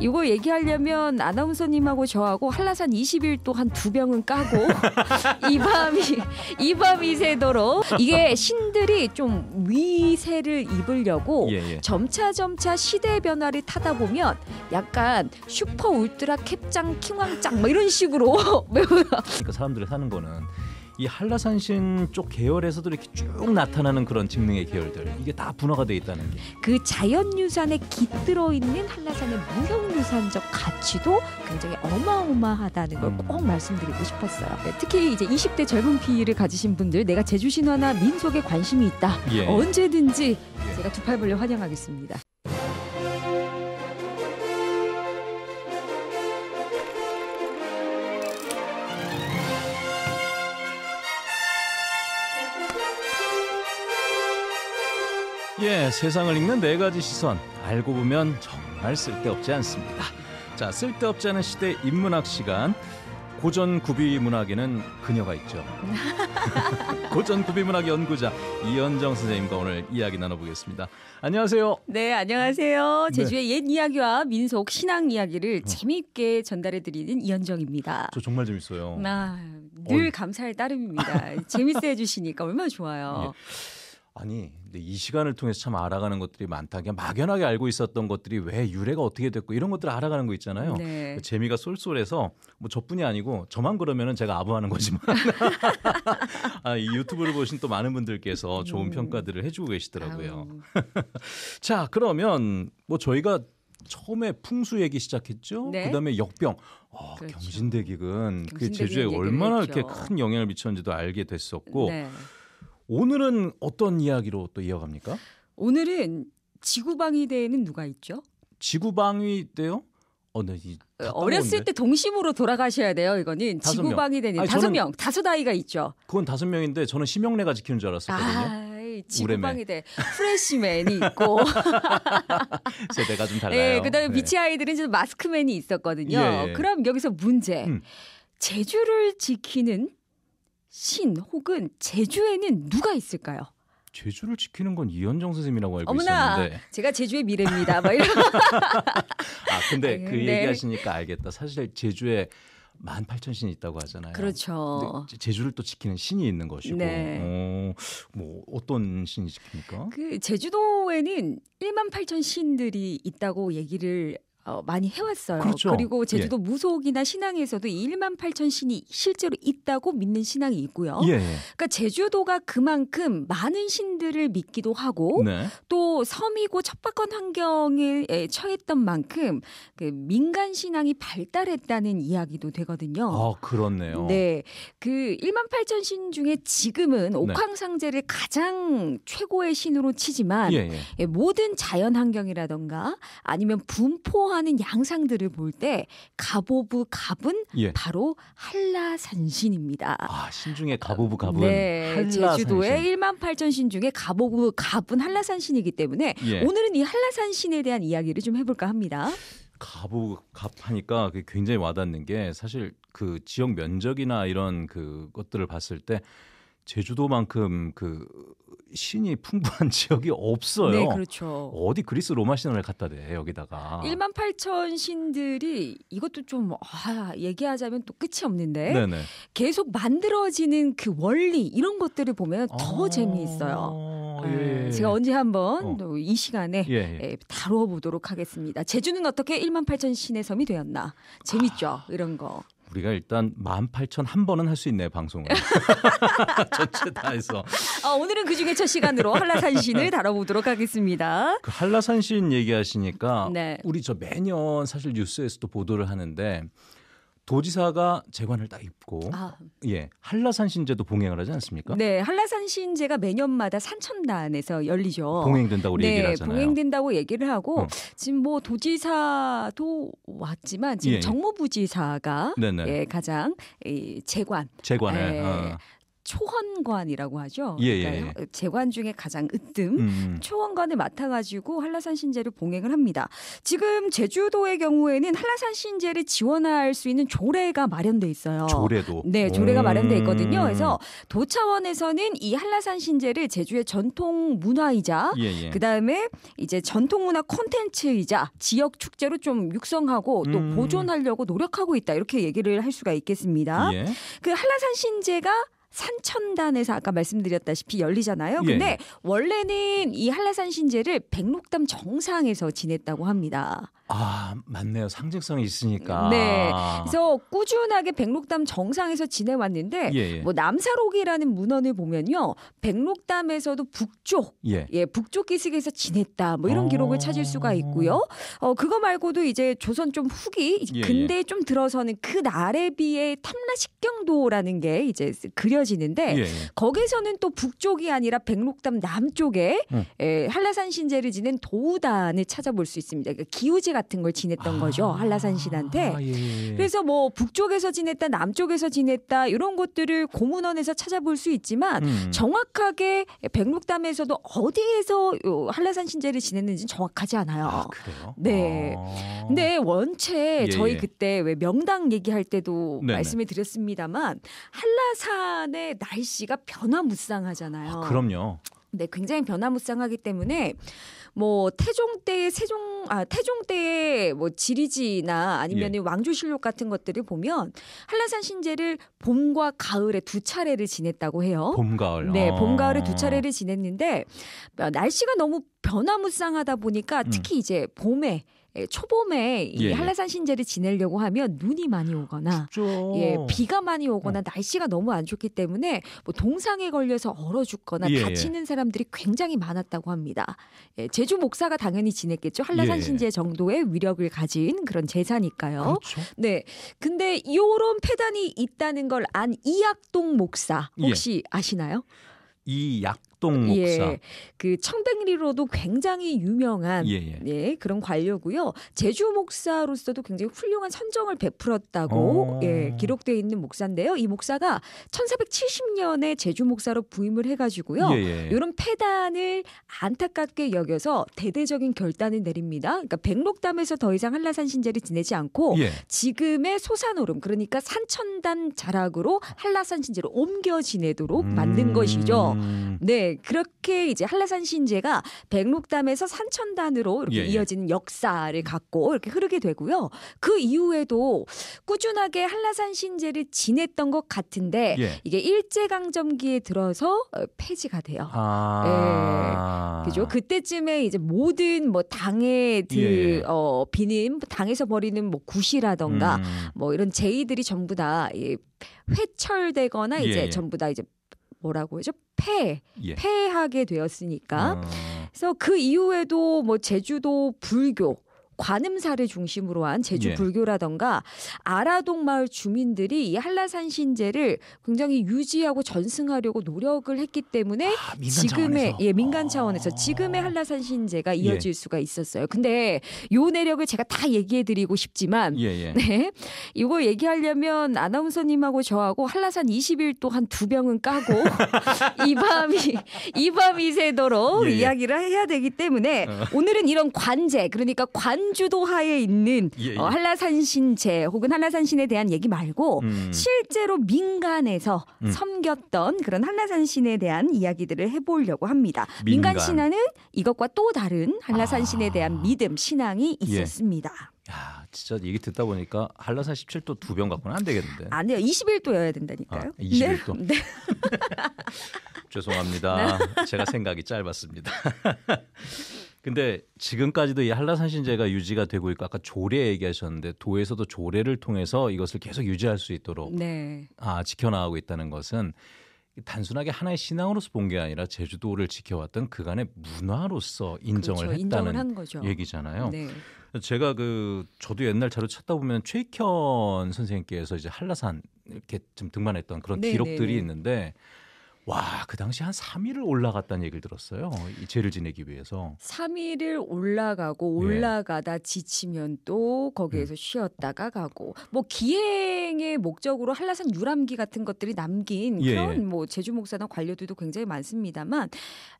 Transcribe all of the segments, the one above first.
이거 얘기하려면 아나운서님하고 저하고 한라산 2 0일 동안 두 병은 까고 이 밤이 이 밤이 새도록 이게 신들이 좀 위세를 입으려고 예, 예. 점차 점차 시대 변화를 타다 보면 약간 슈퍼 울트라 캡짱 킹왕짱 뭐 이런 식으로 그러니까 사람들이 사는 거는 이 한라산신 쪽 계열에서도 이렇게 쭉 나타나는 그런 증능의 계열들 이게 다 분화가 돼 있다는 게. 그 자연유산에 깃들어 있는 한라산의 무형유산적 가치도 굉장히 어마어마하다는 걸꼭 음. 말씀드리고 싶었어요. 네, 특히 이제 20대 젊은 피를 가지신 분들 내가 제주 신화나 민속에 관심이 있다. 예. 언제든지 예. 제가 두팔 벌려 환영하겠습니다. 예, 세상을 읽는 네 가지 시선 알고 보면 정말 쓸데없지 않습니다. 자, 쓸데없지 않은 시대 인문학 시간. 고전 구비 문학에는 그녀가 있죠. 고전 구비 문학 연구자 이현정 선생님과 오늘 이야기 나눠보겠습니다. 안녕하세요. 네, 안녕하세요. 제주의 네. 옛 이야기와 민속 신앙 이야기를 어. 재미있게 전달해드리는 이현정입니다. 저 정말 재밌어요. 아, 늘 어. 감사할 따름입니다. 재밌어 해주시니까 얼마나 좋아요. 예. 아니 근데 이 시간을 통해서 참 알아가는 것들이 많다. 그냥 막연하게 알고 있었던 것들이 왜 유래가 어떻게 됐고 이런 것들을 알아가는 거 있잖아요. 네. 재미가 쏠쏠해서 뭐 저뿐이 아니고 저만 그러면은 제가 아부하는 거지만 아, 이 유튜브를 보신 또 많은 분들께서 좋은 음. 평가들을 해주고 계시더라고요. 자 그러면 뭐 저희가 처음에 풍수 얘기 시작했죠. 네. 그다음에 역병. 어, 그렇죠. 경신대기근 그 제주에 얼마나 했죠. 이렇게 큰 영향을 미쳤는지도 알게 됐었고 네. 오늘은 어떤 이야기로 또 이어갑니까? 오늘은 지구방위대에는 누가 있죠? 지구방위대요? 어, 네, 어렸을 때 동심으로 돌아가셔야 돼요. 이거는 지구방위대는 다섯 명 다수다이가 있죠. 그건 다섯 명인데 저는 심형래가 지키는 줄 알았었거든요. 아... 지구방위대 프레시맨이 있고 세대가 좀 달라요. 네, 그다음에 네. 비치 아이들은 마스크맨이 있었거든요. 예, 예. 그럼 여기서 문제. 음. 제주를 지키는 신 혹은 제주에는 누가 있을까요? 제주를 지키는 건 이현정 선생님이라고 알고 어머나, 있었는데 제가 제주의 미래입니다. 막 이런. 아 근데 아, 그 네. 얘기하시니까 알겠다. 사실 제주에 만 팔천 신이 있다고 하잖아요. 그렇죠. 제주를 또 지키는 신이 있는 것이고, 네. 어, 뭐 어떤 신이 지킵니까? 그 제주도에는 일만 팔천 신들이 있다고 얘기를 어, 많이 해왔어요. 그렇죠. 그리고 제주도 예. 무속이나 신앙에서도 1만 8천 신이 실제로 있다고 믿는 신앙이 있고요. 예, 예. 그러니까 제주도가 그만큼 많은 신들을 믿기도 하고 네. 또 섬이고 척박한 환경에 처했던 만큼 그 민간 신앙이 발달했다는 이야기도 되거든요. 아 그렇네요. 네, 그 1만 8천 신 중에 지금은 네. 옥황상제를 네. 가장 최고의 신으로 치지만 예, 예. 예, 모든 자연 환경이라던가 아니면 분포 선호하는 양상들을 볼 때갑오부 갑은 예. 바로 한라산신입니다. 아 신중에 가보부 갑은 네, 한라산신. 제주도의 1만 8천 신 중에 가보부 갑은 한라산신이기 때문에 예. 오늘은 이 한라산신에 대한 이야기를 좀 해볼까 합니다. 가보 갑하니까 굉장히 와닿는 게 사실 그 지역 면적이나 이런 그 것들을 봤을 때 제주도만큼 그 신이 풍부한 지역이 없어요. 네, 그렇죠. 어디 그리스 로마 신을 갔다대 여기다가 1만 8천 신들이 이것도 좀 아, 얘기하자면 또 끝이 없는데 네네. 계속 만들어지는 그 원리 이런 것들을 보면 더 아~ 재미있어요. 예, 네, 예, 예. 제가 언제 한번 어. 이 시간에 예, 예. 예, 다뤄보도록 하겠습니다. 제주는 어떻게 1만 8천 신의 섬이 되었나 재밌죠 아~ 이런 거. 우리가 일단 18,000 한 번은 할 수 있네요, 방송을. 전체 다 해서. 어, 오늘은 그중에 첫 시간으로 한라산 신을 네. 다뤄보도록 하겠습니다. 그 한라산 신 얘기하시니까 네. 우리 저 매년 사실 뉴스에서도 보도를 하는데 도지사가 재관을 딱 입고 아. 예 한라산 신제도 봉행을 하지 않습니까? 네, 한라산 신제가 매년마다 산천단에서 열리죠. 봉행된다고 네, 얘기를 하잖아요. 봉행된다고 얘기를 하고 어. 지금 뭐 도지사도 왔지만 지금 예. 예. 정무부지사가 예, 가장 이 재관 재관을 예, 어. 초헌관이라고 하죠. 예, 그러니까 예. 재관 중에 가장 으뜸 음. 음. 초헌관을 맡아가지고 한라산 신제를 봉행을 합니다. 지금 제주도의 경우에는 한라산 신제를 지원할 수 있는 조례가 마련돼 있어요. 조례도 네, 조례가 음. 마련돼 있거든요. 음. 그래서 도 차원에서는 이 한라산 신제를 제주의 전통 문화이자 예, 예. 그 다음에 이제 전통 문화 콘텐츠이자 지역 축제로 좀 육성하고 또 음. 보존하려고 노력하고 있다 이렇게 얘기를 할 수가 있겠습니다. 예. 그 한라산 신제가 산천단에서 아까 말씀드렸다시피 열리잖아요. 예. 근데 예. 원래는 이 한라산 신제를 백록담 정상에서 지냈다고 합니다. 아 맞네요. 상징성이 있으니까. 네. 그래서 꾸준하게 백록담 정상에서 지내왔는데 예. 예. 뭐 남사록이라는 문헌을 보면요, 백록담에서도 북쪽, 예, 예 북쪽 기슭에서 지냈다. 뭐 이런 어... 기록을 찾을 수가 있고요. 어 그거 말고도 이제 조선 좀 후기 예, 근대에 좀 들어서는 그 날에 비해 탐라식경도라는 게 이제 그려 이어지는데 예, 예. 거기서는 또 북쪽이 아니라 백록담 남쪽에 음. 에, 예, 한라산 신제를 지낸 도우단을 찾아볼 수 있습니다. 그러니까 기우제 같은 걸 지냈던 아. 거죠 한라산 신한테. 아, 예. 그래서 뭐 북쪽에서 지냈다 남쪽에서 지냈다 이런 것들을 고문원에서 찾아볼 수 있지만 음. 정확하게 백록담에서도 어디에서 한라산 신제를 지냈는지 정확하지 않아요. 아, 그래요? 네. 아. 근데 원체 예. 저희 그때 왜 명당 얘기할 때도 네네. 말씀을 드렸습니다만 한라산 한간의 날씨가 변화무쌍하잖아요. 아, 그럼요. 네, 굉장히 변화무쌍하기 때문에 뭐 태종 때의 세종 아 태종 때의 뭐 지리지나 아니면 예. 왕조실록 같은 것들을 보면 한라산 신제를 봄과 가을에 두 차례를 지냈다고 해요. 봄 가을. 네, 아. 봄 가을에 두 차례를 지냈는데 어, 날씨가 너무 변화무쌍하다 보니까 음. 특히 음. 이제 봄에 예, 초봄에 이 예, 예. 한라산 신제를 지내려고 하면 눈이 많이 오거나 예, 비가 많이 오거나 어. 날씨가 너무 안 좋기 때문에 뭐 동상에 걸려서 얼어 죽거나 예. 다치는 사람들이 굉장히 많았다고 합니다. 예, 제주 목사가 당연히 지냈겠죠. 한라산 신제 정도의 위력을 가진 그런 제사니까요. 그렇죠. 네. 근데 요런 폐단이 있다는 걸 안 이학동 목사 혹시 아시나요? 이약 박동 예, 목사. 예, 그 청백리로도 굉장히 유명한 예, 예, 예. 그런 관료고요. 제주 목사로서도 굉장히 훌륭한 선정을 베풀었다고 어. 예, 기록돼 있는 목사인데요. 이 목사가 1470년에 제주 목사로 부임을 해가지고요. 예, 이런 폐단을 안타깝게 여겨서 대대적인 결단을 내립니다. 그러니까 백록담에서 더 이상 한라산 신제를 지내지 않고 지금의 소산오름 그러니까 산천단 자락으로 한라산 신제로 옮겨 지내도록 만든 음. 것이죠. 네, 그렇게 이제 한라산 신제가 백록담에서 산천단으로 이렇게 예, 예. 이어진 역사를 음. 갖고 이렇게 흐르게 되고요. 그 이후에도 꾸준하게 한라산 신제를 지냈던 것 같은데 예. 이게 일제 강점기에 들어서 어, 폐지가 돼요. 아. 예. 그죠? 그때쯤에 이제 모든 뭐 당의 들 예, 예. 어, 비님 당에서 벌이는 뭐 구시라던가 음. 뭐 이런 제의들이 전부 다 예, 회철되거나 이제 전부 다 이제 뭐라고 해죠 폐 예. 폐하게 되었으니까 아. 그래서 그 이후에도 뭐 제주도 불교 관음사를 중심으로 한 제주 예. 불교라던가 아라동 마을 주민들이 이 한라산 신제를 굉장히 유지하고 전승하려고 노력을 했기 때문에 아, 지금의 예 민간 아. 차원에서 아. 지금의 한라산 신제가 예. 이어질 예. 수가 있었어요. 근데 요 내력을 제가 다 얘기해 드리고 싶지만 예예. 예. 네. 이거 얘기하려면 아나운서님하고 저하고 한라산 2일도한두 병은 까고 이 밤이 이 밤이 새도록 예예. 이야기를 해야 되기 때문에 어. 오늘은 이런 관제 그러니까 관 신주도 하에 있는 예, 예. 어, 한라산신제 혹은 한라산신에 대한 얘기 말고 음. 실제로 민간에서 음. 섬겼던 그런 한라산신에 대한 이야기들을 해보려고 합니다. 민간, 민간 신화는 이것과 또 다른 한라산신에 아. 대한 믿음 신앙이 예. 있었습니다. 예. 야, 진짜 얘기 듣다 보니까 한라산 17도 두 병 갖고는 안 되겠는데. 안 돼요. 21도여야 된다니까요. 아, 21도. 네. 네. 죄송합니다. 네. 제가 생각이 짧았습니다. 근데 지금까지도 이 한라산 신제가 유지가 되고 있고 아까 조례 얘기하셨는데 도에서도 조례를 통해서 이것을 계속 유지할 수 있도록 네. 아, 지켜나가고 있다는 것은 단순하게 하나의 신앙으로서 본 게 아니라 제주도를 지켜왔던 그간의 문화로서 인정을 그렇죠. 했다는 인정을 얘기잖아요. 네. 제가 그 저도 옛날 자료 찾다 보면 최익현 선생님께서 이제 한라산 이렇게 좀 등반했던 그런 네, 네 기록들이 네. 있는데 와, 그 당시 한 3일을 올라갔다는 얘기를 들었어요. 이 죄를 지내기 위해서. 3일을 올라가고 예. 올라가다 예. 지치면 또 거기에서 음. 쉬었다가 가고 뭐 기행의 목적으로 한라산 유람기 같은 것들이 남긴 예. 그런 예. 뭐 제주 목사나 관료들도 굉장히 많습니다만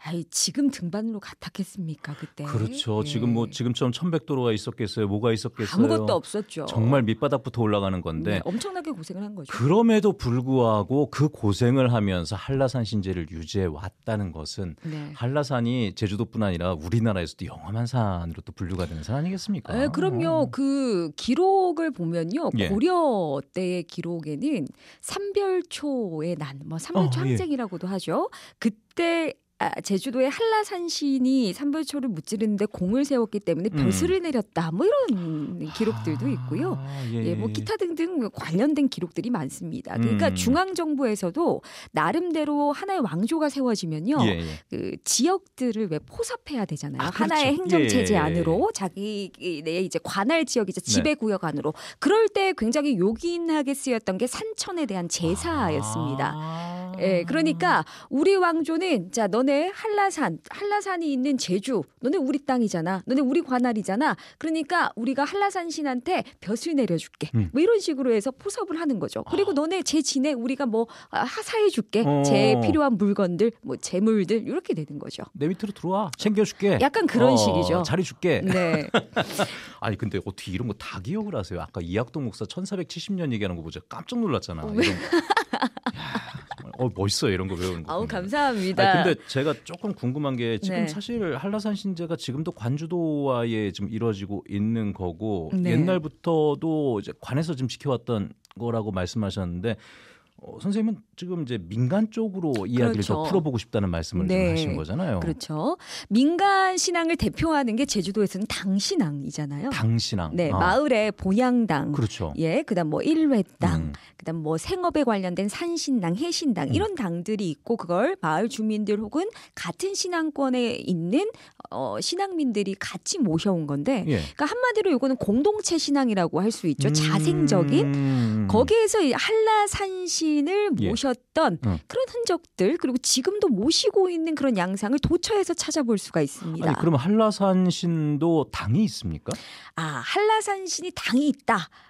아이 지금 등반로 으갔다겠습니까 그때. 그렇죠. 예. 지금 뭐 지금처럼 천백도로가 있었겠어요. 뭐가 있었겠어요. 아무것도 없었죠. 정말 밑바닥부터 올라가는 건데 네, 엄청나게 고생을 한 거죠. 그럼에도 불구하고 그 고생을 하면서 한라산 한라산 신제를 유지해 왔다는 것은 네. 한라산이 제주도뿐 아니라 우리나라에서도 영험한 산으로 또 분류가 되는 산 아니겠습니까? 네, 그럼요. 오. 음. 그 기록을 보면요 예. 고려 때의 기록에는 삼별초의 난, 뭐 삼별초 어, 항쟁이라고도 예. 하죠. 그때 아, 제주도의 한라산 시인이 삼벌초를 무찌르는데 공을 세웠기 때문에 음. 벼슬을 음. 내렸다 뭐 이런 기록들도 아, 있고요. 아, 예. 예. 뭐 예. 기타 등등 관련된 기록들이 많습니다. 그러니까 음. 중앙 정부에서도 나름대로 하나의 왕조가 세워지면요, 예, 예. 그 지역들을 왜 포섭해야 되잖아요. 아, 그렇죠. 하나의 행정 체제 예, 예, 안으로 자기 내 이제 관할 지역이자 네. 지배 구역 안으로 그럴 때 굉장히 요긴하게 쓰였던 게 산천에 대한 제사였습니다. 아. 예, 그러니까 아. 우리 왕조는 자 너네 한라산 한라산이 있는 제주 너네 우리 땅이잖아 너네 우리 관할이잖아 그러니까 우리가 한라산 신한테 벼슬 내려줄게 음. 뭐 이런 식으로 해서 포섭을 하는 거죠 그리고 아. 너네 제 진에 우리가 뭐 아, 하사해줄게 어. 제 필요한 물건들 뭐 재물들 이렇게 되는 거죠 내 밑으로 들어와 챙겨줄게 약간 그런 어, 식이죠 잘해줄게 네 아니 근데 어떻게 이런 거 다 기억을 하세요 아까 이학동 목사 1470년 얘기하는 거 보자 깜짝 놀랐잖아 어, 이런 거. 어 멋있어요 이런 거 배우는 거. 아우 감사합니다. 아니, 근데 제가 조금 궁금한 게 지금 네. 사실 한라산 신제가 지금도 관주도와의 지금 이루어지고 있는 거고 네. 옛날부터도 이제 관에서 지금 지켜왔던 거라고 말씀하셨는데 어, 선생님은 지금 이제 민간 쪽으로 이야기를 그렇죠. 더 풀어보고 싶다는 말씀을 네. 하신 거잖아요. 그렇죠. 민간 신앙을 대표하는 게 제주도에서는 당신앙이잖아요. 당신앙. 네, 아. 마을의 보양당 그렇죠. 예, 그다음 뭐 일회당, 음. 그다음 뭐 생업에 관련된 산신당, 해신당 음. 이런 음. 당들이 있고 그걸 마을 주민들 혹은 같은 신앙권에 있는 어, 신앙민들이 같이 모셔온 건데, 예. 그러니까 한마디로 이거는 공동체 신앙이라고 할 수 있죠. 음... 자생적인 거기에서 한라산신을 예. 모셨던 어. 그런 흔적들 그리고 지금도 모시고 있는 그런 양상을 도처에서 찾아볼 수가 있습니다. 아니, 그럼 한라산신도 당이 있습니까? 아 한라산신이 당이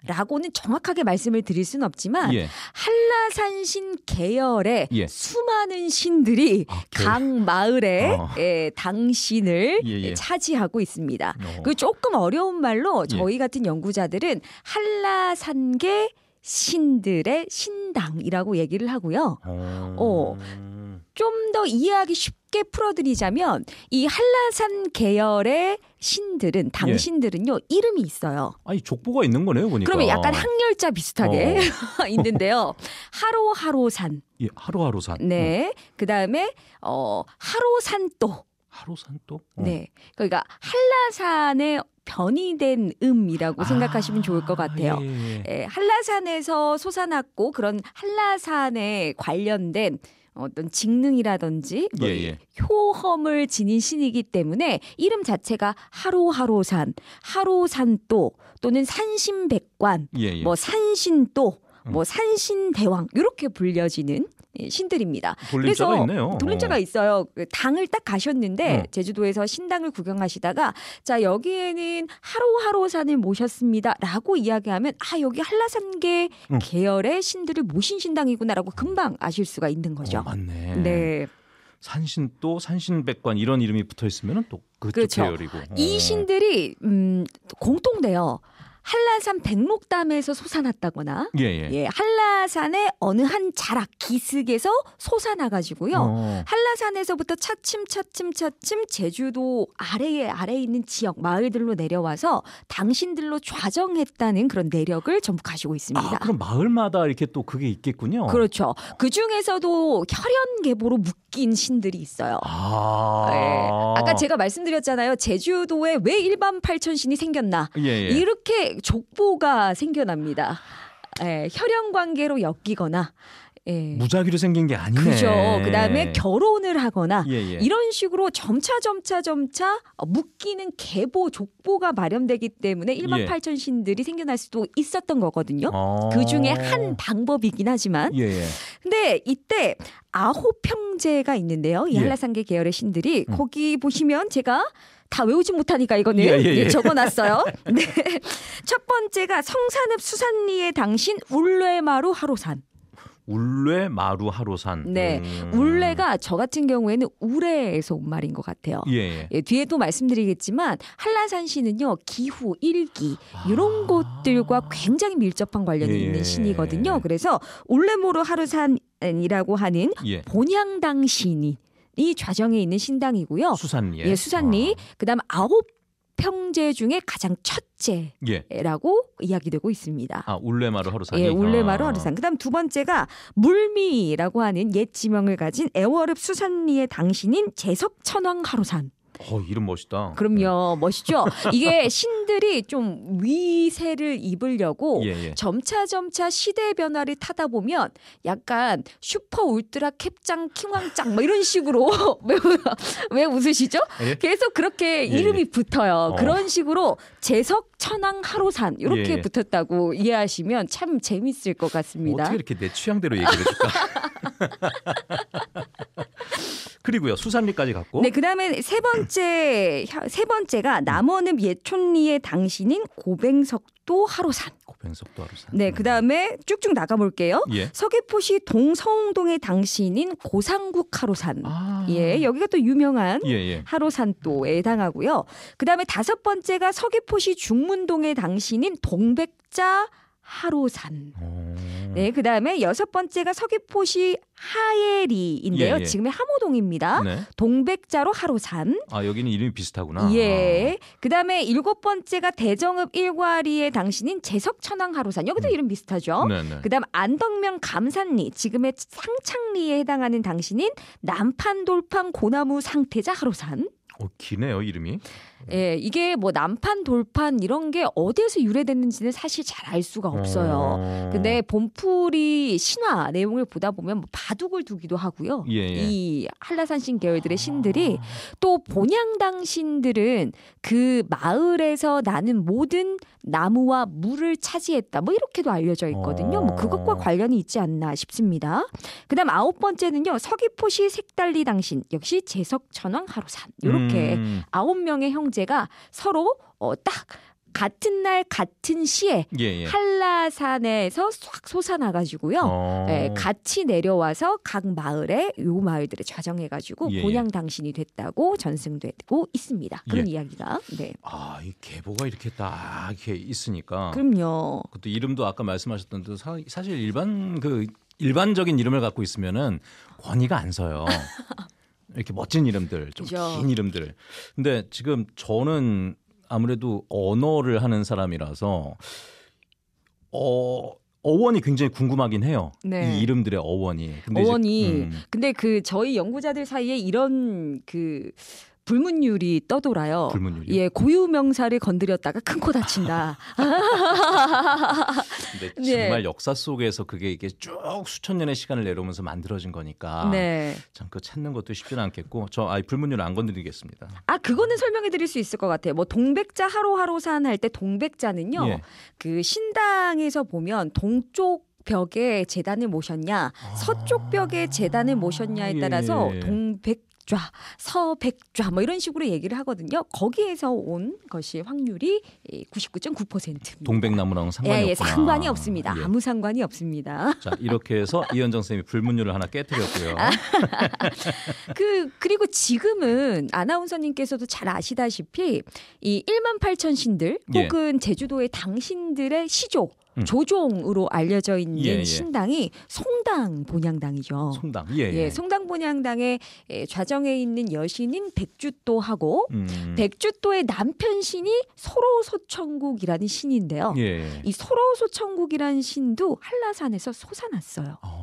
있다라고는 정확하게 말씀을 드릴 수는 없지만 예. 한라산신 계열의 예. 수많은 신들이 아, 그 각 마을에 어. 예, 당신을 비율을 예 예. 예, 예. 차지하고 있습니다. 어. 그 조금 어려운 말로 저희 예. 같은 연구자들은 한라산계 신들의 신당이라고 얘기를 하고요. 아... 어, 음. 좀더 이해하기 쉽게 풀어드리자면 이 한라산 계열의 신들은 당신들은요 예. 이름이 있어요. 아니 족보가 있는 거네요 보니까. 그러면 약간 항렬자 비슷하게 어. 있는데요. 하로하로산. 예, 하로하로산. 네. 음. 그 다음에 어 하로산또. 하루산또? 어. 네. 그러니까 한라산의 변이된 음이라고 아, 생각하시면 좋을 것 같아요. 예, 예, 예. 예, 한라산에서 솟아났고 그런 한라산에 관련된 어떤 직능이라든지 예, 예. 효험을 지닌 신이기 때문에 이름 자체가 하로하로산, 하로산또 또는 산신백관, 예, 뭐 산신도 뭐 음. 산신대왕 이렇게 불려지는 예, 신들입니다. 돌림자가 그래서 있네요. 돌림자가 어. 있어요. 그 당을 딱 가셨는데 어. 제주도에서 신당을 구경하시다가 자 여기에는 하로하로산을 모셨습니다라고 이야기하면 아 여기 한라산계 응. 음. 계열의 신들을 모신 신당이구나라고 금방 아실 수가 있는 거죠. 어, 맞네. 네. 산신 또 산신백관 이런 이름이 붙어 있으면 또 그쪽 그렇죠. 계열이고 이 어. 신들이 음, 공통돼요. 한라산 백록담에서 솟아났다거나 예, 예. 예, 한라산의 어느 한 자락 기슭에서 솟아나가지고요 어. 한라산에서부터 차츰 차츰 차츰 제주도 아래에 아래 있는 지역 마을들로 내려와서 당신들로 좌정했다는 그런 내력을 전부 가지고 있습니다. 아, 그럼 마을마다 이렇게 또 그게 있겠군요. 그렇죠. 그 중에서도 혈연계보로 묶인 신들이 있어요. 아. 예. 아까 제가 말씀드렸잖아요. 제주도에 왜 일반 팔천신이 생겼나. 예, 예. 이렇게 족보가 생겨납니다. 에, 예, 혈연 관계로 엮이거나 예. 무작위로 생긴 게 아니네. 그죠. 그다음에 결혼을 하거나 예, 예. 이런 식으로 점차 점차 점차 묶이는 계보 족보가 마련되기 때문에 1만 예. 8천 신들이 생겨날 수도 있었던 거거든요. 아~ 그 중에 한 방법이긴 하지만. 예, 근데 이때 아홉 평제가 있는데요. 이 한라산계 계열의 신들이 음. 거기 보시면 제가 다 외우지 못하니까 이거는 예, 예, 예. 예 적어놨어요. 네. 첫 번째가 성산읍 수산리의 당신 울레마루 하로산. 울레 마루 하로산. 네, 음. 울레가 저 같은 경우에는 우레에서 온 말인 것 같아요. 예, 예. 예 뒤에도 말씀드리겠지만 한라산시는요 기후, 일기 이런 아. 것들과 굉장히 밀접한 관련이 예. 있는 예. 신이거든요. 그래서 울레모루 하루산이라고 하는 본향당 시인. 이 좌정에 있는 신당이고요. 수산리. 예, 수산리. 아. 그다음 아홉 평제 중에 가장 첫째라고 예. 이야기되고 있습니다. 아 울레마루 하루산 예, 울레마루 아. 하루산. 그다음 두 번째가 물미라고 하는 옛 지명을 가진 애월읍 수산리의 당신인 제석 천왕 하루산. 어, 이름 멋있다. 그럼요. 네. 멋있죠? 이게 신들이 좀 위세를 입으려고 예, 예. 점차 점차 시대 변화를 타다 보면 약간 슈퍼 울트라 캡짱 킹왕짱 뭐 이런 식으로 왜, 웃으시죠? 예? 계속 그렇게 예, 예. 이름이 붙어요. 어. 그런 식으로 재석 천왕 하로산 이렇게 예, 붙었다고 이해하시면 참 재밌을 것 같습니다. 어떻게 이렇게 내 취향대로 얘기를 해줄까? 그리고요 수산리까지 갔고. 네, 그다음에 세번 번째 세 번째가 음. 남원읍 예촌리의 당신인 고백석도 하루산. 고백석도 하루산. 네, 음. 그 다음에 쭉쭉 나가볼게요. 예. 서귀포시 동서홍동의 당신인 고상국 하루산. 아. 예, 여기가 또 유명한 예, 예. 하루산도에 해당하고요. 그 다음에 다섯 번째가 서귀포시 중문동의 당신인 동백자 하로산. 오. 어. 네, 그 다음에 여섯 번째가 서귀포시 하예리인데요. 예, 예. 지금의 하모동입니다. 네. 동백자로 하로산. 아, 여기는 이름이 비슷하구나. 예. 아. 그 다음에 일곱 번째가 대정읍 일과리의 당신인 제석천왕 하로산. 여기도 음. 이름 비슷하죠. 네, 네. 그 다음 안덕면 감산리, 지금의 상창리에 해당하는 당신인 남판돌판 고나무 상태자 하로산. 어, 기네요, 이름이. 예, 이게 뭐 남판 돌판 이런 게 어디에서 유래됐는지는 사실 잘 알 수가 없어요. 어... 근데 봄풀이 신화 내용을 보다 보면 뭐 바둑을 두기도 하고요. 예, 예. 이 한라산신 계열들의 신들이 또 본향당 신들은 그 마을에서 나는 모든 나무와 물을 차지했다. 뭐 이렇게도 알려져 있거든요. 뭐 그것과 어. 관련이 있지 않나 싶습니다. 그다음 아홉 번째는요. 서귀포시 색달리 당신 역시 제석 천왕 하루산 이렇게 음. 아홉 명의 형 형제가 서로 어, 딱 같은 날 같은 시에 예, 예. 한라산에서 쏙 솟아나가지고요. 어. 예, 같이 내려와서 각 마을에 요 마을들을 좌정해가지고 예. 본향 예. 당신이 됐다고 전승되고 있습니다. 그런 예. 이야기가. 네. 아, 이 계보가 이렇게 딱 이렇게 있으니까. 그럼요. 그것도 이름도 아까 말씀하셨던 대 그 사, 사실 일반 그 일반적인 이름을 갖고 있으면은 권위가 안 서요. 이렇게 멋진 이름들, 좀 긴 이름들. 근데 지금 저는 아무래도 언어를 하는 사람이라서 어 어원이 굉장히 궁금하긴 해요. 네. 이 이름들의 어원이. 근데 어원이. 이제, 음. 근데 그 저희 연구자들 사이에 이런 그 불문율이 떠돌아요. 불문율이 예, 고유 명사를 건드렸다가 큰 코 다친다. 근데 네. 정말 네. 역사 속에서 그게 이게 쭉 수천 년의 시간을 내려오면서 만들어진 거니까 네. 참그 찾는 것도 쉽지는 않겠고 저아이 불문율 안 건드리겠습니다. 아 그거는 설명해 드릴 수 있을 것 같아요. 뭐 동백자 하로하로산 할 때 동백자는요. 예. 그 신당에서 보면 동쪽 벽에 재단을 모셨냐, 아~ 서쪽 벽에 재단을 모셨냐에 따라서 예. 동백 백좌, 서백좌 뭐 이런 식으로 얘기를 하거든요. 거기에서 온 것이 확률이 99.9%입니다. 동백나무랑 상관이 예, 예 없구 상관이 없습니다. 예. 아무 상관이 없습니다. 자, 이렇게 해서 이현정 선생님이 불문율을 하나 깨뜨렸고요. 아. 그 그리고 지금은 아나운서님께서도 잘 아시다시피 이 1만 8천 신들 예. 혹은 예. 제주도의 당신들의 시조 음. 조종으로 알려져 있는 예, 예. 신당이 송당 본향당이죠. 송당. 예, 예. 예. 송당 본향당의 예, 좌정에 있는 여신인 백주또하고 음. 백주또의 남편 신이 소로소천국이라는 신인데요. 예, 이 소로소천국이라는 신도 한라산에서 솟아났어요. 어.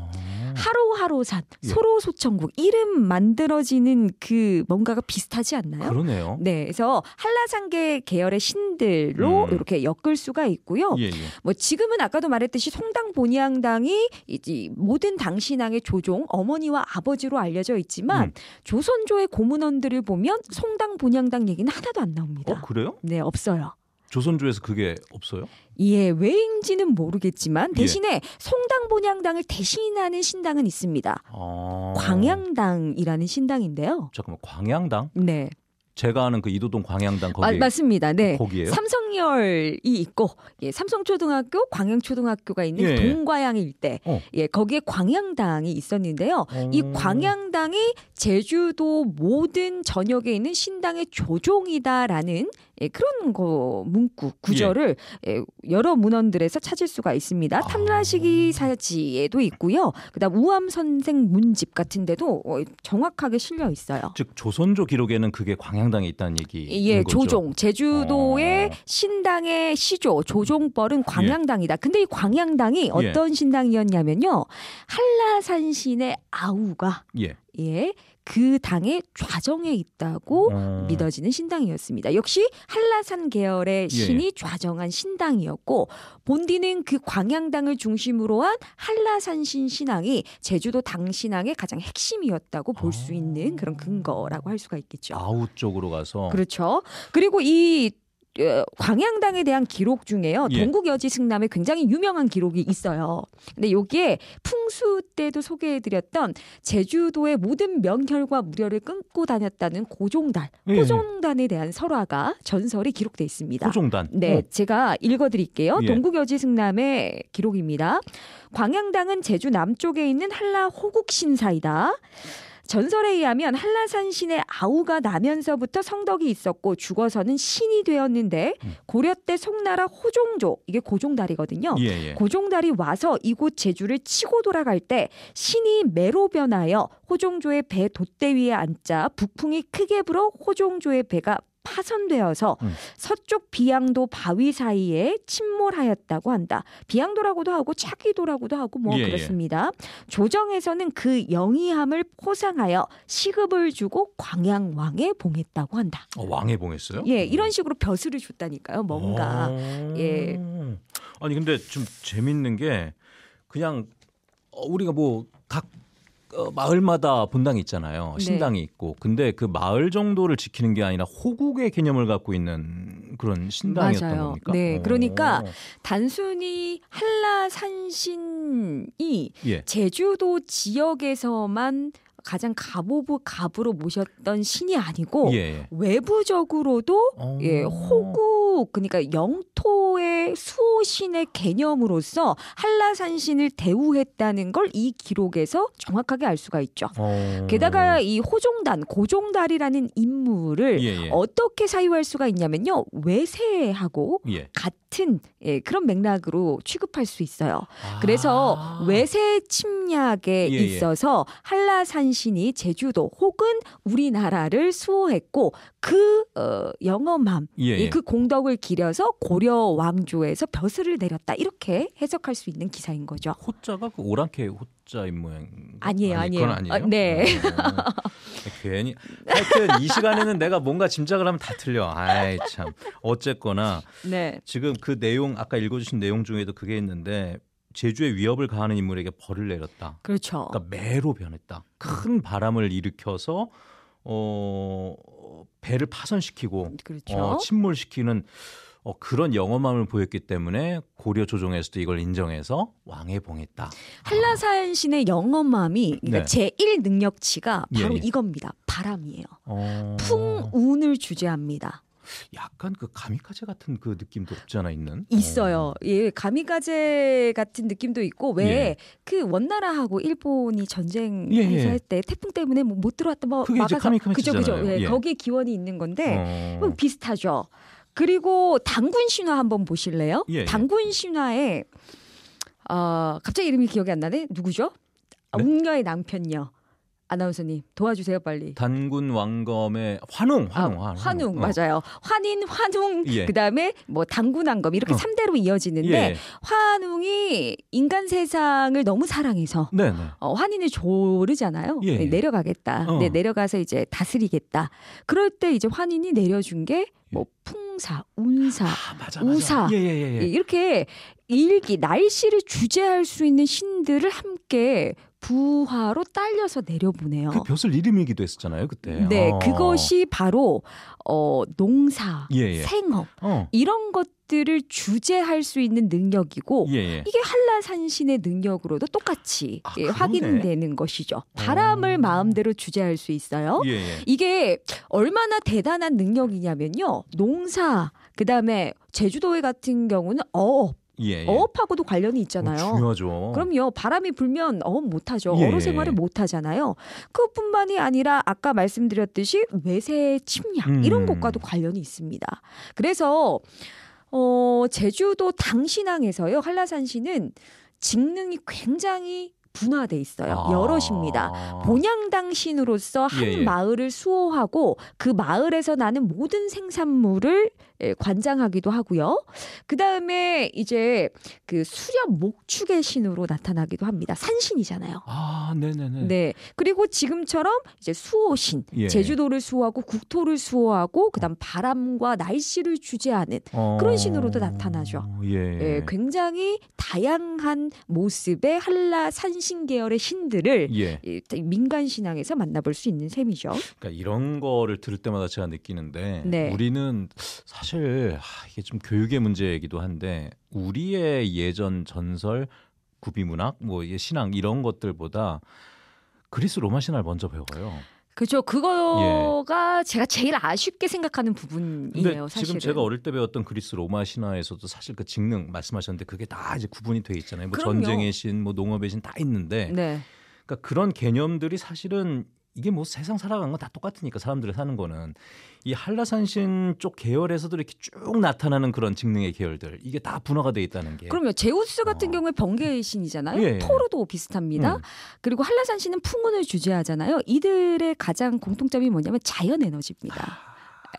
음. 하루하루산, 예. 소로소천국 이름 만들어지는 그 뭔가가 비슷하지 않나요? 그러네요. 네, 그래서 한라산계 계열의 신들로 음. 이렇게 엮을 수가 있고요. 예, 예. 뭐 지금은 아까도 말했듯이 송당 본향당이 이제 모든 당신왕의 조종 어머니와 아버지로 알려져 있지만 음. 조선조의 고문원들을 보면 송당 본향당 얘기는 하나도 안 나옵니다. 어, 그래요? 네, 없어요. 조선조에서 그게 없어요? 예, 왜인지는 모르겠지만 예. 대신에 예. 송당 본향당을 대신하는 신당은 있습니다. 어... 광양당이라는 신당인데요. 잠깐만, 광양당? 네. 제가 아는 그 이도동 광양당 거기 아, 맞습니다. 네. 그 거기에요? 삼성열이 있고 예, 삼성초등학교, 광양초등학교가 있는 예. 동과양 일대. 어. 예, 거기에 광양당이 있었는데요. 어. 이 광양당이 제주도 모든 전역에 있는 신당의 조종이다라는 예, 그런 거 문구 구절을 예. 예 여러 문헌들에서 찾을 수가 있습니다. 아. 탐라시기 사지에도 있고요. 그다음 우암 선생 문집 같은 데도 어, 정확하게 실려 있어요. 즉 조선조 기록에는 그게 광양 강당에 있다는 얘기. 예, 예, 거죠? 조종. 제주도의 어... 신당의 시조 조종벌은 예. 광양당이다. 예. 근데 이 광양당이 예. 어떤 예. 신당이었냐면요. 한라산신의 아우가 예. 예. 그 당의 좌정에 있다고 아. 믿어지는 신당이었습니다. 역시 한라산 계열의 예, 예. 신이 예. 좌정한 신당이었고 본디는 그 광양당을 중심으로 한 한라산신 신앙이 제주도 당신앙의 가장 핵심이었다고 볼수 아. 있는 그런 근거라고 할 수가 있겠죠. 아우 쪽으로 가서 그렇죠. 그리고 이 어, 광양당에 대한 기록 중에요. 예. 동국여지 승남에 굉장히 유명한 기록이 있어요. 근데 여기에 풍수 때도 소개해드렸던 제주도의 모든 명혈과 무려를 끊고 다녔다는 고종달, 예. 호종단에 대한 설화가 전설이 기록돼 있습니다. 호종단. 네, 오. 제가 읽어드릴게요. 예. 동국여지 승남의 기록입니다. 광양당은 제주 남쪽에 있는 한라 호국신사이다. 전설에 의하면 한라산 신의 아우가 나면서부터 성덕이 있었고 죽어서는 신이 되었는데 음. 고려 때 송나라 호종조 이게 고종달이거든요. 예, 예. 고종달이 와서 이곳 제주를 치고 돌아갈 때 신이 매로 변하여 호종조의 배 돛대 위에 앉자 북풍이 크게 불어 호종조의 배가 파선되어서 음. 서쪽 비양도 바위 사이에 침몰하였다고 한다. 비양도라고도 하고 차기도라고도 하고 뭐 예, 예. 그렇습니다. 예. 조정에서는 그 영의함을 포상하여 시급을 주고 광양 왕에 봉했다고 한다. 어, 왕에 봉했어요? 예, 음. 이런 식으로 벼슬을 줬다니까요. 뭔가 오. 어. 예. 아니 근데 좀 재밌는 게 그냥 어, 우리가 뭐각 어, 마을마다 분당이 있잖아요. 네. 신당이 네. 있고. 근데 그 마을 정도를 지키는 게 아니라 호국의 개념을 갖고 있는 그런 신당이었던 맞아요. 겁니까? 네. 오. 그러니까 단순히 한라 산신이 예. 제주도 지역에서만 가장 갑오브 갑으로 모셨던 신이 아니고 예. 예. 외부적으로도 어. 예, 호구 그러니까 영토의 수호신의 개념으로서 한라산 신을 대우했다는 걸 이 기록에서 정확하게 알 수가 있죠. 어... 게다가 이 호종단 고종달이라는 인물을 예예. 예. 어떻게 사유할 수가 있냐면요 외세하고 예. 같은 예, 그런 맥락으로 취급할 수 있어요. 아... 그래서 외세 침략에 예, 예. 있어서 한라산 신이 제주도 혹은 우리나라를 수호했고 그 어, 영험함, 예, 예. 그 공덕을 기려서 고려 왕조에서 벼슬을 내렸다 이렇게 해석할 수 있는 기사인 거죠. 호자가 그 오랑캐 호자인 모양 아니에요, 아니, 에요 아니에요. 어, 네. 아, 네. 아, 괜히 하여튼 이 시간에는 내가 뭔가 짐작을 하면 다 틀려. 아이 참. 어쨌거나 네. 지금 그 내용 아까 읽어주신 내용 중에도 그게 있는데 제주에 위협을 가하는 인물에게 벌을 내렸다. 그렇죠. 그러니까 매로 변했다. 큰 바람을 일으켜서 어 배를 파손시키고 그렇죠. 어, 침몰시키는 어, 그런 영험함을 보였기 때문에 고려 조정에서도 이걸 인정해서 왕에 봉했다. 한라산 신의 영험함이 그러니까 네. 제1 능력치가 예, 바로 예. 이겁니다. 바람이에요. 어... 풍운을 주제합니다. 약간 그 가미카제 같은 그 느낌도 없지않아 있는. 있어요. 어. 예, 가미카제 같은 느낌도 있고 왜그 예. 원나라하고 일본이 전쟁 예, 예. 할때 태풍 때문에 뭐못들어왔던뭐 그게 막아서 그죠 그죠. 예, 거기에 기원이 있는 건데 어. 비슷하죠. 그리고 당군 신화 한번 보실래요? 예, 당군 신화에 어, 갑자기 이름이 기억이 안 나네. 누구죠? 네? 웅녀의 남편요. 아나운서님 도와주세요 빨리. 단군 왕검의 환웅, 환웅, 아, 환웅, 환웅, 어. 맞아요. 어. 환인, 환웅, 예. 그다음에 뭐 단군 왕검 이렇게 어. 3대로 이어지는데 예. 환웅이 인간 세상을 너무 사랑해서 네, 네. 어, 환인을 조르잖아요. 예. 네, 예. 내려가겠다. 어. 네, 내려가서 이제 다스리겠다. 그럴 때 이제 환인이 내려준 게뭐 예. 풍사, 운사, 아, 맞아, 맞아. 우사 예, 예, 이렇게 일기 날씨를 주제할 수 있는 신들을 함께 부하로 딸려서 내려보내요. 그 벼슬 이름이기도 했었잖아요, 그때. 네, 어. 그것이 바로 어 농사, 예, 예. 생업 어. 이런 것들을 주제할 수 있는 능력이고 예, 예, 이게 한라산신의 능력으로도 똑같이 아, 예, 확인되는 것이죠. 바람을 오. 어. 마음대로 주제할 수 있어요. 예, 이게 얼마나 대단한 능력이냐면요, 농사 그 다음에 제주도에 같은 경우는 어업 예, 예. 어업하고도 관련이 있잖아요. 어, 중요하죠. 그럼요. 바람이 불면 어업 못하죠. 예. 어로 생활을 예. 못하잖아요. 그뿐만이 아니라 아까 말씀드렸듯이 외세 침략 음. 이런 것과도 관련이 있습니다. 그래서 어, 제주도 당신항에서요 한라산시는 직능이 굉장히 분화돼 있어요. 아~ 여럿입니다. 본향당신으로서 한 예, 예. 마을을 수호하고 그 마을에서 나는 모든 생산물을 예, 관장하기도 하고요. 그 다음에 이제 그수렵 목축의 신으로 나타나기도 합니다. 산신이잖아요. 아, 네네네. 네. 그리고 지금처럼 이제 수호신, 예. 제주도를 수호하고 국토를 수호하고 그다음 바람과 날씨를 주제하는 어... 그런 신으로도 나타나죠. 예. 예. 굉장히 다양한 모습의 한라 산신 계열의 신들을 예. 민간 신앙에서 만나볼 수 있는 셈이죠. 그러니까 이런 거를 들을 때마다 제가 느끼는데 네. 우리는 사실 사실 이게 좀 교육의 문제이기도 한데 우리의 예전 전설 구비 문학 뭐 신앙 이런 것들보다 그리스 로마 신화를 먼저 배워요. 그죠. 그거가 예. 제가 제일 아쉽게 생각하는 부분이에요. 사실 지금 제가 어릴 때 배웠던 그리스 로마 신화에서도 사실 그 직능 말씀하셨는데 그게 다 이제 구분이 돼 있잖아요. 뭐 그럼요. 전쟁의 신, 뭐 농업의 신 다 있는데. 네. 그러니까 그런 개념들이 사실은 이게 뭐 세상 살아가는건 다 똑같으니까 사람들이 사는 거는 이 한라산신 쪽 계열에서도 이렇게 쭉 나타나는 그런 직능의 계열들 이게 다 분화가 돼 있다는 게. 그럼요. 제우스 같은 어. 경우에 번개 신이잖아요. 예, 예. 토르도 비슷합니다. 음. 그리고 한라산신은 풍운을 주재하잖아요. 이들의 가장 공통점이 뭐냐면 자연 에너지입니다.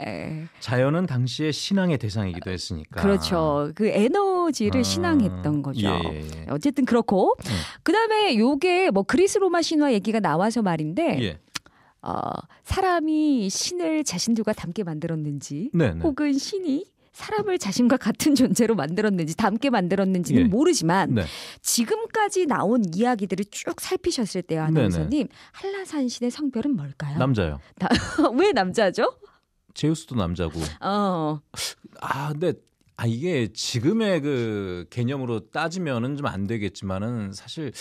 에. 아, 예. 자연은 당시에 신앙의 대상이기도 했으니까. 그렇죠. 그 에너지를 아. 신앙했던 거죠. 예, 예, 예. 어쨌든 그렇고 음. 그다음에 요게 뭐 그리스 로마 신화 얘기가 나와서 말인데 어, 사람이 신을 자신들과 닮게 만들었는지 네네. 네. 혹은 신이 사람을 자신과 같은 존재로 만들었는지 닮게 만들었는지는 예. 모르지만 네. 지금까지 나온 이야기들을 쭉 살피셨을 때요 네, 네. 아나운서님 한라산 신의 성별은 뭘까요? 남자요. 나, 왜 남자죠? 제우스도 남자고. 어. 아, 근데 아 이게 지금의 그 개념으로 따지면은 좀 안 되겠지만은 사실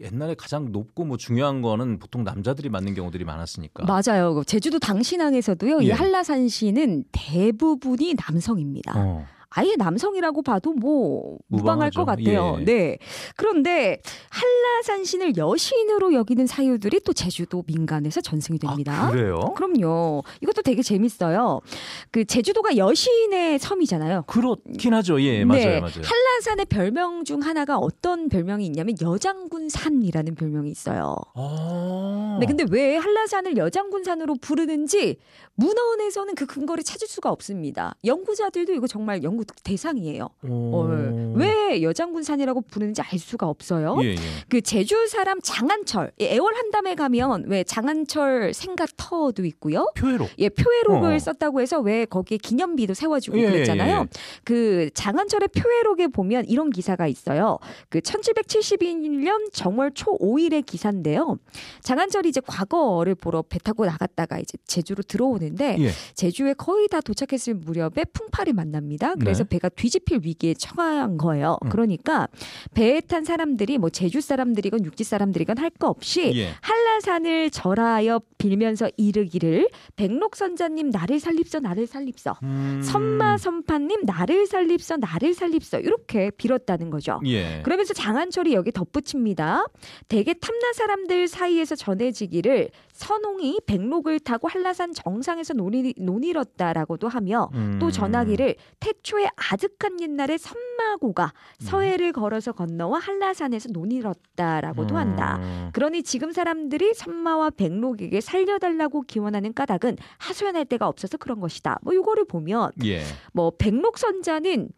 옛날에 가장 높고 뭐 중요한 거는 보통 남자들이 맞는 경우들이 많았으니까 맞아요. 제주도 당신항에서도요. 예. 이 한라산 시는 대부분이 남성입니다. 어. 아예 남성이라고 봐도 뭐 무방할 무방하죠. 것 같아요. 예. 네. 그런데 한라산 신을 여신으로 여기는 사유들이 또 제주도 민간에서 전승이 아, 됩니다. 아, 그래요? 그럼요. 이것도 되게 재밌어요. 그 제주도가 여신의 섬이잖아요. 그렇긴 하죠. 예, 네. 맞아요, 네. 맞아요. 한라산의 별명 중 하나가 어떤 별명이 있냐면 여장군산이라는 별명이 있어요. 아~ 네, 근데 왜 한라산을 여장군산으로 부르는지 문헌에서는 그 근거를 찾을 수가 없습니다. 연구자들도 이거 정말 연구 연구 그 대상이에요. 오. 왜 여장군산이라고 부르는지 알 수가 없어요. 예, 예. 그 제주 사람 장한철 애월 한담에 가면 왜 장한철 생가터도 있고요. 표회록. 예, 표회록을 어. 썼다고 해서 왜 거기에 기념비도 세워주고 예, 예 그랬잖아요. 예. 그 장한철의 표회록에 보면 이런 기사가 있어요. 그 1771년 정월 초 5일의 기사인데요. 장한철이 이제 과거를 보러 배 타고 나갔다가 이제 제주로 들어오는데 예. 제주에 거의 다 도착했을 무렵에 풍파를 만납니다. 그 그래서 네. 배가 뒤집힐 위기에 처한 거예요. 음. 그러니까 배에 탄 사람들이 뭐 제주 사람들이건 육지 사람들이건 할 거 없이 예. 한라산을 절하여 빌면서 이르기를 백록선자님 나를 살립서 나를 살립서 음. 선마선파님 나를 살립서 나를 살립서 이렇게 빌었다는 거죠. 예. 그러면서 장한철이 여기 덧붙입니다. 대개 탐나 사람들 사이에서 전해지기를 선홍이 백록을 타고 한라산 정상에서 논이, 논일었다라고도 하며 음. 또 전화기를 태초에 아득한 옛날에 섬마고가 음. 서해를 걸어서 건너와 한라산에서 논일었다라고도 한다. 음. 그러니 지금 사람들이 섬마와 백록에게 살려달라고 기원하는 까닭은 하소연할 데가 없어서 그런 것이다. 뭐 요거를 보면 예. 뭐 백록선자는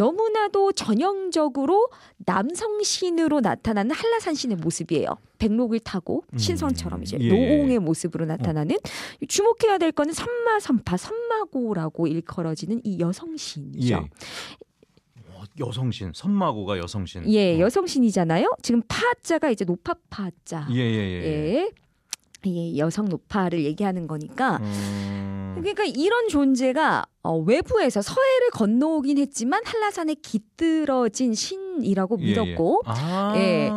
너무나도 전형적으로 남성 신으로 나타나는 한라산 신의 모습이에요. 백록을 타고 음, 신성처럼 이제 예, 예, 예. 노옹의 모습으로 어. 나타나는 주목해야 될 거는 선마선파 선마고라고 일컬어지는 이 여성 신이죠. 예. 어, 여성신 선마고가 여성신 예 어. 여성신이잖아요 지금 파자가 이제 노파 파자 예, 예. 예. 예. 예, 여성 노파를 얘기하는 거니까. 음... 그러니까 이런 존재가 어, 외부에서 서해를 건너오긴 했지만 한라산에 깃들어진 신이라고 예, 예. 믿었고, 예. 아~ 예.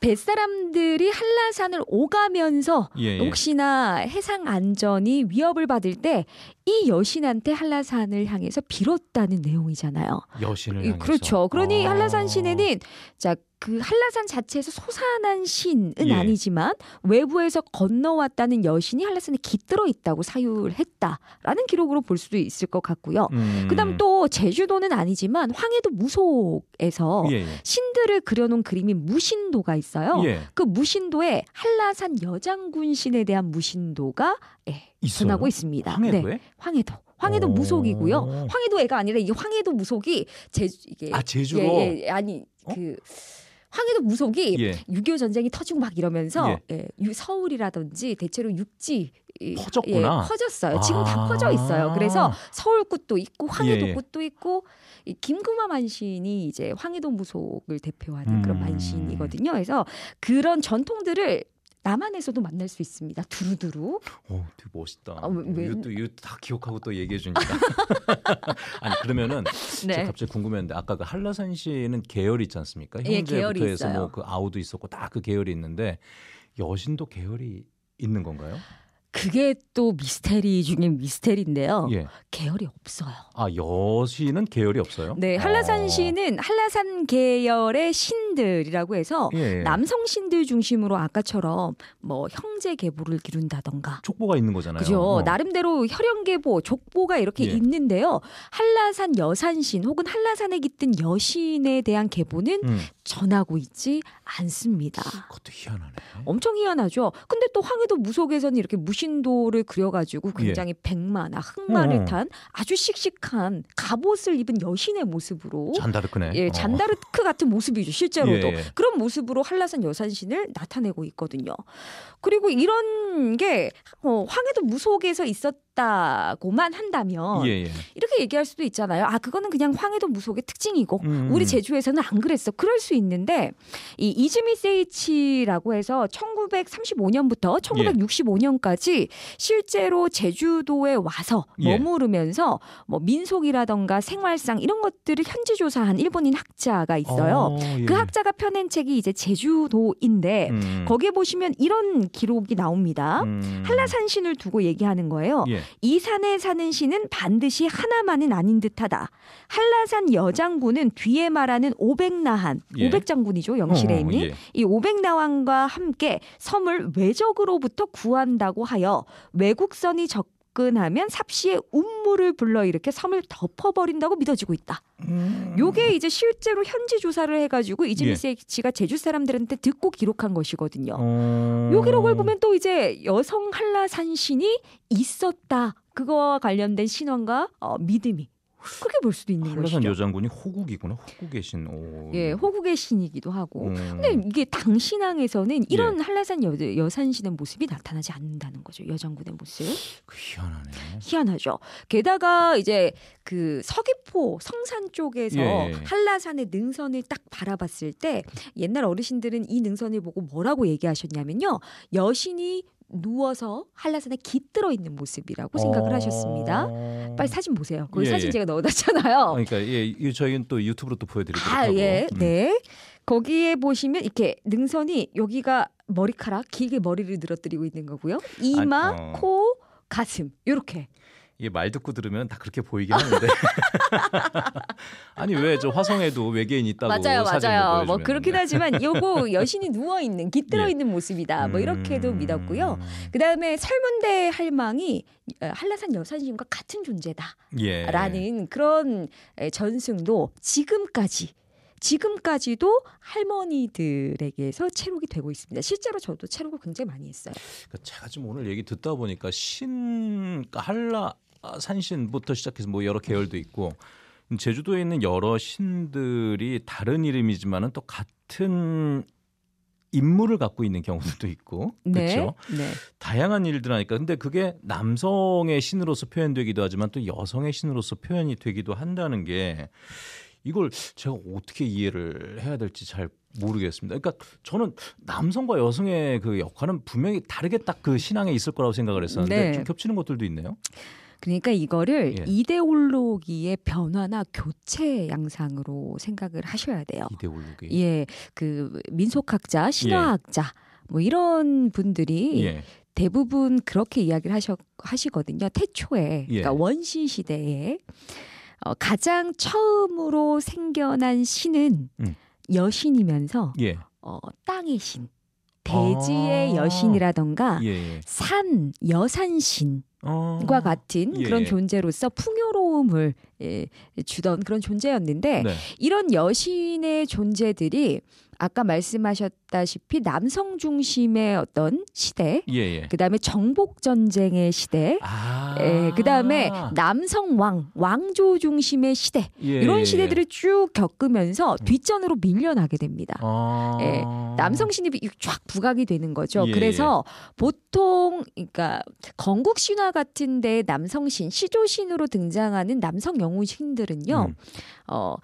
뱃사람들이 한라산을 오가면서 예, 예. 혹시나 해상 안전이 위협을 받을 때 이 여신한테 한라산을 향해서 빌었다는 내용이잖아요. 여신을 향해서. 그렇죠. 그러니 아~ 한라산 신에는 자그 한라산 자체에서 솟아난 신은 예. 아니지만 외부에서 건너왔다는 여신이 한라산에 깃들어 있다고 사유를 했다라는 기록으로 볼 수도 있을 것 같고요. 음. 그다음 또 제주도는 아니지만 황해도 무속에서 예. 예. 신들을 그려놓은 그림인 무신도가 있어요. 예. 그 무신도에 한라산 여장군 신에 대한 무신도가 예, 있어요? 하고 있습니다. 황해도에? 네, 황해도. 황해도 어. 무속이고요. 황해도애가 아니라 이게 황해도 무속이 제 이게 아 제주로 예, 예, 아니 어? 그 어? 황해도 무속이 예. 6.25 전쟁이 터지고 막 이러면서 예. 예, 서울이라든지 대체로 육지 퍼졌구나. 예, 퍼졌어요. 지금 다 퍼져 아. 있어요. 그래서 서울꽃도 있고 황해도 예. 꽃도 있고 김구마 만신이 이제 황해도 무속을 대표하는 음~ 그런 만신이거든요. 그래서 그런 전통들을 남한에서도 만날 수 있습니다. 두루두루. 어, 되게 멋있다. 아, 왜... 어, 이것도 이것도 다 기억하고 또 얘기해 주니까. 아니 그러면은 네. 제가 갑자기 궁금했는데 아까 그 한라산 시는 계열이 있지 않습니까? 현재부터 예, 해서 뭐 그 아우도 있었고 다 그 계열이 있는데 여신도 계열이 있는 건가요? 그게 또 미스테리 중에 미스테리인데요. 예. 계열이 없어요. 아 여신은 계열이 없어요? 네, 한라산 신은 아. 한라산 계열의 신들이라고 해서 예. 남성 신들 중심으로 아까처럼 뭐 형제 계보를 기룬다던가 족보가 있는 거잖아요. 그죠. 어. 나름대로 혈연 계보, 족보가 이렇게 예. 있는데요. 한라산 여산신 혹은 한라산에 깃든 여신에 대한 계보는 음. 전하고 있지 않습니다. 그것도 희한하네. 엄청 희한하죠. 근데 또 황해도 무속에서는 이렇게 무시 무신도를 그려가지고 예. 굉장히 백마나 흑마를 어. 탄 아주 씩씩한 갑옷을 입은 여신의 모습으로 잔다르크네. 예, 어. 잔다르크 어. 같은 모습이죠 실제로도 예, 예. 그런 모습으로 한라산 여산신을 나타내고 있거든요. 그리고 이런 게 어, 황해도 무속에서 있었 있다고만 한다면 예, 예. 이렇게 얘기할 수도 있잖아요. 아 그거는 그냥 황해도 무속의 특징이고 음, 음. 우리 제주에서는 안 그랬어. 그럴 수 있는데 이 이즈미 세이치라고 해서 1935년부터 1965년까지 예. 실제로 제주도에 와서 예. 머무르면서 뭐 민속이라던가 생활상 이런 것들을 현지 조사한 일본인 학자가 있어요. 오, 어, 예. 그 학자가 펴낸 책이 이제 제주도인데 음. 거기에 보시면 이런 기록이 나옵니다. 음. 한라산신을 두고 얘기하는 거예요. 예. 이 산에 사는 신은 반드시 하나만은 아닌 듯하다. 한라산 여장군은 뒤에 말하는 오백나한, 예. 오백장군이죠 영실의임이 어, 어, 예. 이 오백나왕과 함께 섬을 외적으로부터 구한다고 하여 외국선이 적 접근하면 삽시의 운물을 불러 이렇게 섬을 덮어버린다고 믿어지고 있다. 음. 요게 이제 실제로 현지 조사를 해가지고 이즈미 세이치가 예. 제주 사람들한테 듣고 기록한 것이거든요. 어... 요 기록을 보면 또 이제 여성 한라산 신이 있었다. 그거와 관련된 신원과 어, 믿음이 그렇게 볼 수도 있는 한죠 한라산 여장군이 호국이구나. 호국의 신. 오. 예, 호국의 신이기도 하고. 음. 근데 이게 당신항에서는 이런 예. 한라산 여, 여산신의 모습이 나타나지 않는다는 거죠. 여장군의 모습. 그 희한하네. 희한하죠. 게다가 이제 그 서귀포 성산 쪽에서 예, 예. 한라산의 능선을 딱 바라봤을 때 옛날 어르신들은 이 능선을 보고 뭐라고 얘기하셨냐면요. 여신이 누워서 한라산에 깃들어 있는 모습이라고 생각을 어. 하셨습니다. 빨리 사진 보세요. 그 예, 사진 예. 제가 넣어놨잖아요. 아, 그러니까 예, 저희는 또 유튜브로 또 보여드리도록 아, 하 예, 음. 네. 거기에 보시면 이렇게 능선이 여기가 머리카락 길게 머리를 늘어뜨리고 있는 거고요. 이마, 아 어. 코, 가슴 요렇게 이게 말 듣고 들으면 다 그렇게 보이긴 하는데 아니 왜 저 화성에도 외계인 있다고 맞아요 맞아요 뭐 그렇긴 하지만 요거 여신이 누워 있는 깃들어 예. 있는 예. 모습이다 뭐 음. 이렇게도 음... 믿었고요 그다음에 설문대 할망이 어, 한라산 여사님과 같은 존재다라는 예. 그런 전승도 지금까지 지금까지도 할머니들에게서 체록이 되고 있습니다. 실제로 저도 체록을 굉장히 많이 했어요. 그러니까 제가 지금 오늘 얘기 듣다 보니까 신 그러니까 한라 아, 산신부터 시작해서 뭐 여러 계열도 있고 제주도에 있는 여러 신들이 다른 이름이지만은 또 같은 인물을 갖고 있는 경우들도 있고 네, 그렇죠. 네. 다양한 일들 하니까 근데 그게 남성의 신으로서 표현되기도 하지만 또 여성의 신으로서 표현이 되기도 한다는 게 이걸 제가 어떻게 이해를 해야 될지 잘 모르겠습니다. 그러니까 저는 남성과 여성의 그 역할은 분명히 다르게 딱 그 신앙에 있을 거라고 생각을 했었는데 네. 좀 겹치는 것들도 있네요. 그러니까 이거를 예. 이데올로기의 변화나 교체 양상으로 생각을 하셔야 돼요. 이데올로기. 예. 그 민속학자, 신화학자 예. 뭐 이런 분들이 예. 대부분 그렇게 이야기를 하셔, 하시거든요. 태초에 그러니까 예. 원시 시대에 어, 가장 처음으로 생겨난 신은 음. 여신이면서 예. 어, 땅의 신, 대지의 아~ 여신이라던가 예, 산 여산신 어. 과 같은 예, 그런 예. 존재로서 풍요로움을 예, 주던 그런 존재였는데 네. 이런 여신의 존재들이 아까 말씀하셨다시피 남성 중심의 어떤 시대, 예, 예. 그다음에 정복 전쟁의 시대, 아~ 예, 그다음에 남성 왕, 왕조 중심의 시대 예, 이런 예, 예. 시대들을 쭉 겪으면서 음. 뒷전으로 밀려나게 됩니다. 아~ 예, 남성 신입이 쫙 부각이 되는 거죠. 예, 그래서 보통 그러니까 건국 신화 같은데 남성신, 시조신으로 등장하는 남성 영웅신들은요, 음. 어.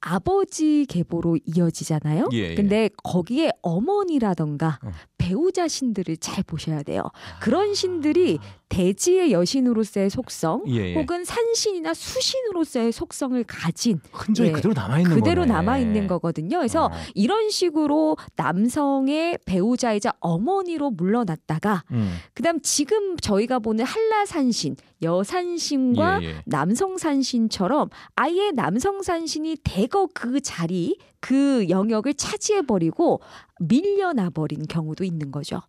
아버지 계보로 이어지잖아요. 예, 예. 근데 거기에 어머니라던가 어. 배우자 신들을 잘 보셔야 돼요. 아. 그런 신들이 대지의 여신으로서의 속성 예, 예. 혹은 산신이나 수신으로서의 속성을 가진 흔적이 예, 그대로 남아 있는 그대로 남아 있는 거거든요. 그래서 어. 이런 식으로 남성의 배우자이자 어머니로 물러났다가 음. 그다음 지금 저희가 보는 한라산신 여산신과 예, 예. 남성산신처럼 아예 남성산신이 대거 그 자리 그 영역을 차지해 버리고 밀려나 버린 경우도 있는 거죠.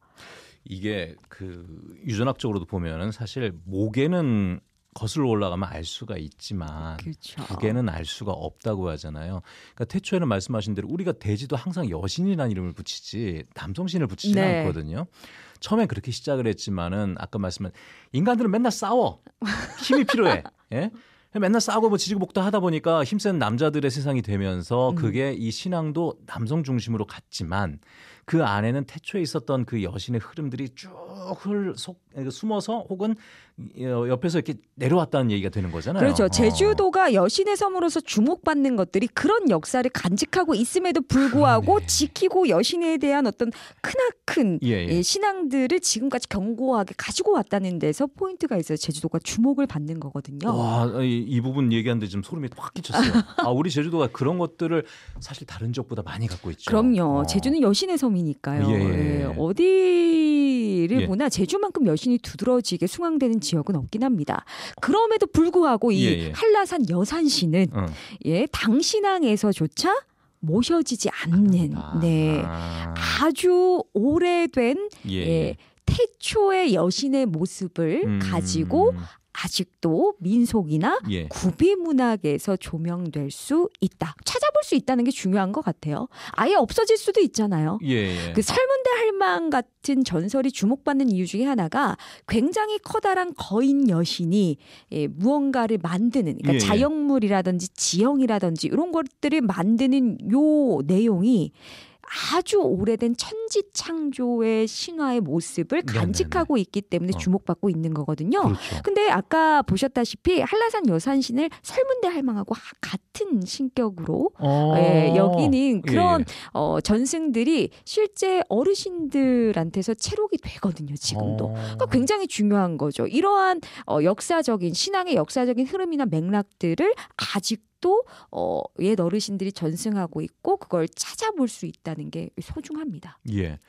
이게 그 유전학적으로도 보면은 사실 목에는 거슬러 올라가면 알 수가 있지만 그렇죠. 두개는 알 수가 없다고 하잖아요. 그러니까 태초에는 말씀하신 대로 우리가 돼지도 항상 여신이라는 이름을 붙이지 남성신을 붙이지 네. 않거든요. 처음에 그렇게 시작을 했지만은 아까 말씀한 인간들은 맨날 싸워 힘이 필요해. 예? 맨날 싸우고 뭐 지지고 볶도 하다 보니까 힘센 남자들의 세상이 되면서 음. 그게 이 신앙도 남성 중심으로 갔지만 그 안에는 태초에 있었던 그 여신의 흐름들이 쭉쭉 흘, 속, 그러니까 숨어서 혹은 옆에서 이렇게 내려왔다는 얘기가 되는 거잖아요. 그렇죠. 어. 제주도가 어. 여신의 섬으로서 주목받는 것들이 그런 역사를 간직하고 있음에도 불구하고 그러네. 아, 지키고 여신에 대한 어떤 크나큰 예, 예, 예. 신앙들을 지금까지 견고하게 가지고 왔다는 데서 포인트가 있어요. 제주도가 주목을 받는 거거든요. 와, 이, 이 부분 얘기하는데 지금 소름이 확 끼쳤어요. 아, 우리 제주도가 그런 것들을 사실 다른 지역보다 많이 갖고 있죠. 그럼요. 어. 제주는 여신의 섬이니까요. 예, 예. 예 어디를 대구나 제주만큼 여신이 두드러지게 숭앙되는 지역은 없긴 합니다. 그럼에도 불구하고 이 예, 예. 한라산 여산시는 어. 예 당신항에서조차 모셔지지 않는 아, 네 아. 아주 오래된 예, 예. 예. 태초의 여신의 모습을 음. 가지고 아직도 민속이나 예. 구비 문학에서 조명될 수 있다. 찾아볼 수 있다는 게 중요한 것 같아요. 아예 없어질 수도 있잖아요. 예. 예. 그 설문대 할망 같은 전설이 주목받는 이유 중에 하나가 굉장히 커다란 거인 여신이 예, 무언가를 만드는 그러니까 예, 예. 자연물이라든지 지형이라든지 이런 것들을 만드는 요 내용이 아주 오래된 천지 창조의 신화의 모습을 간직하고 네네 있기 때문에 어. 주목받고 있는 거거든요. 그렇죠. 근데 아까 보셨다시피 한라산 여산신을 설문대 할망하고 같은 신격으로 어. 예, 여기는 예, 그런 예. 어, 전승들이 실제 어르신들한테서 체록이 되거든요. 지금도. 어. 그러니까 굉장히 중요한 거죠. 이러한 어, 역사적인 신앙의 역사적인 흐름이나 맥락들을 아직 또 어, 옛 어르신들이 전승하고 있고 그걸 찾아볼 수 있다는 게 소중합니다. 예. 예.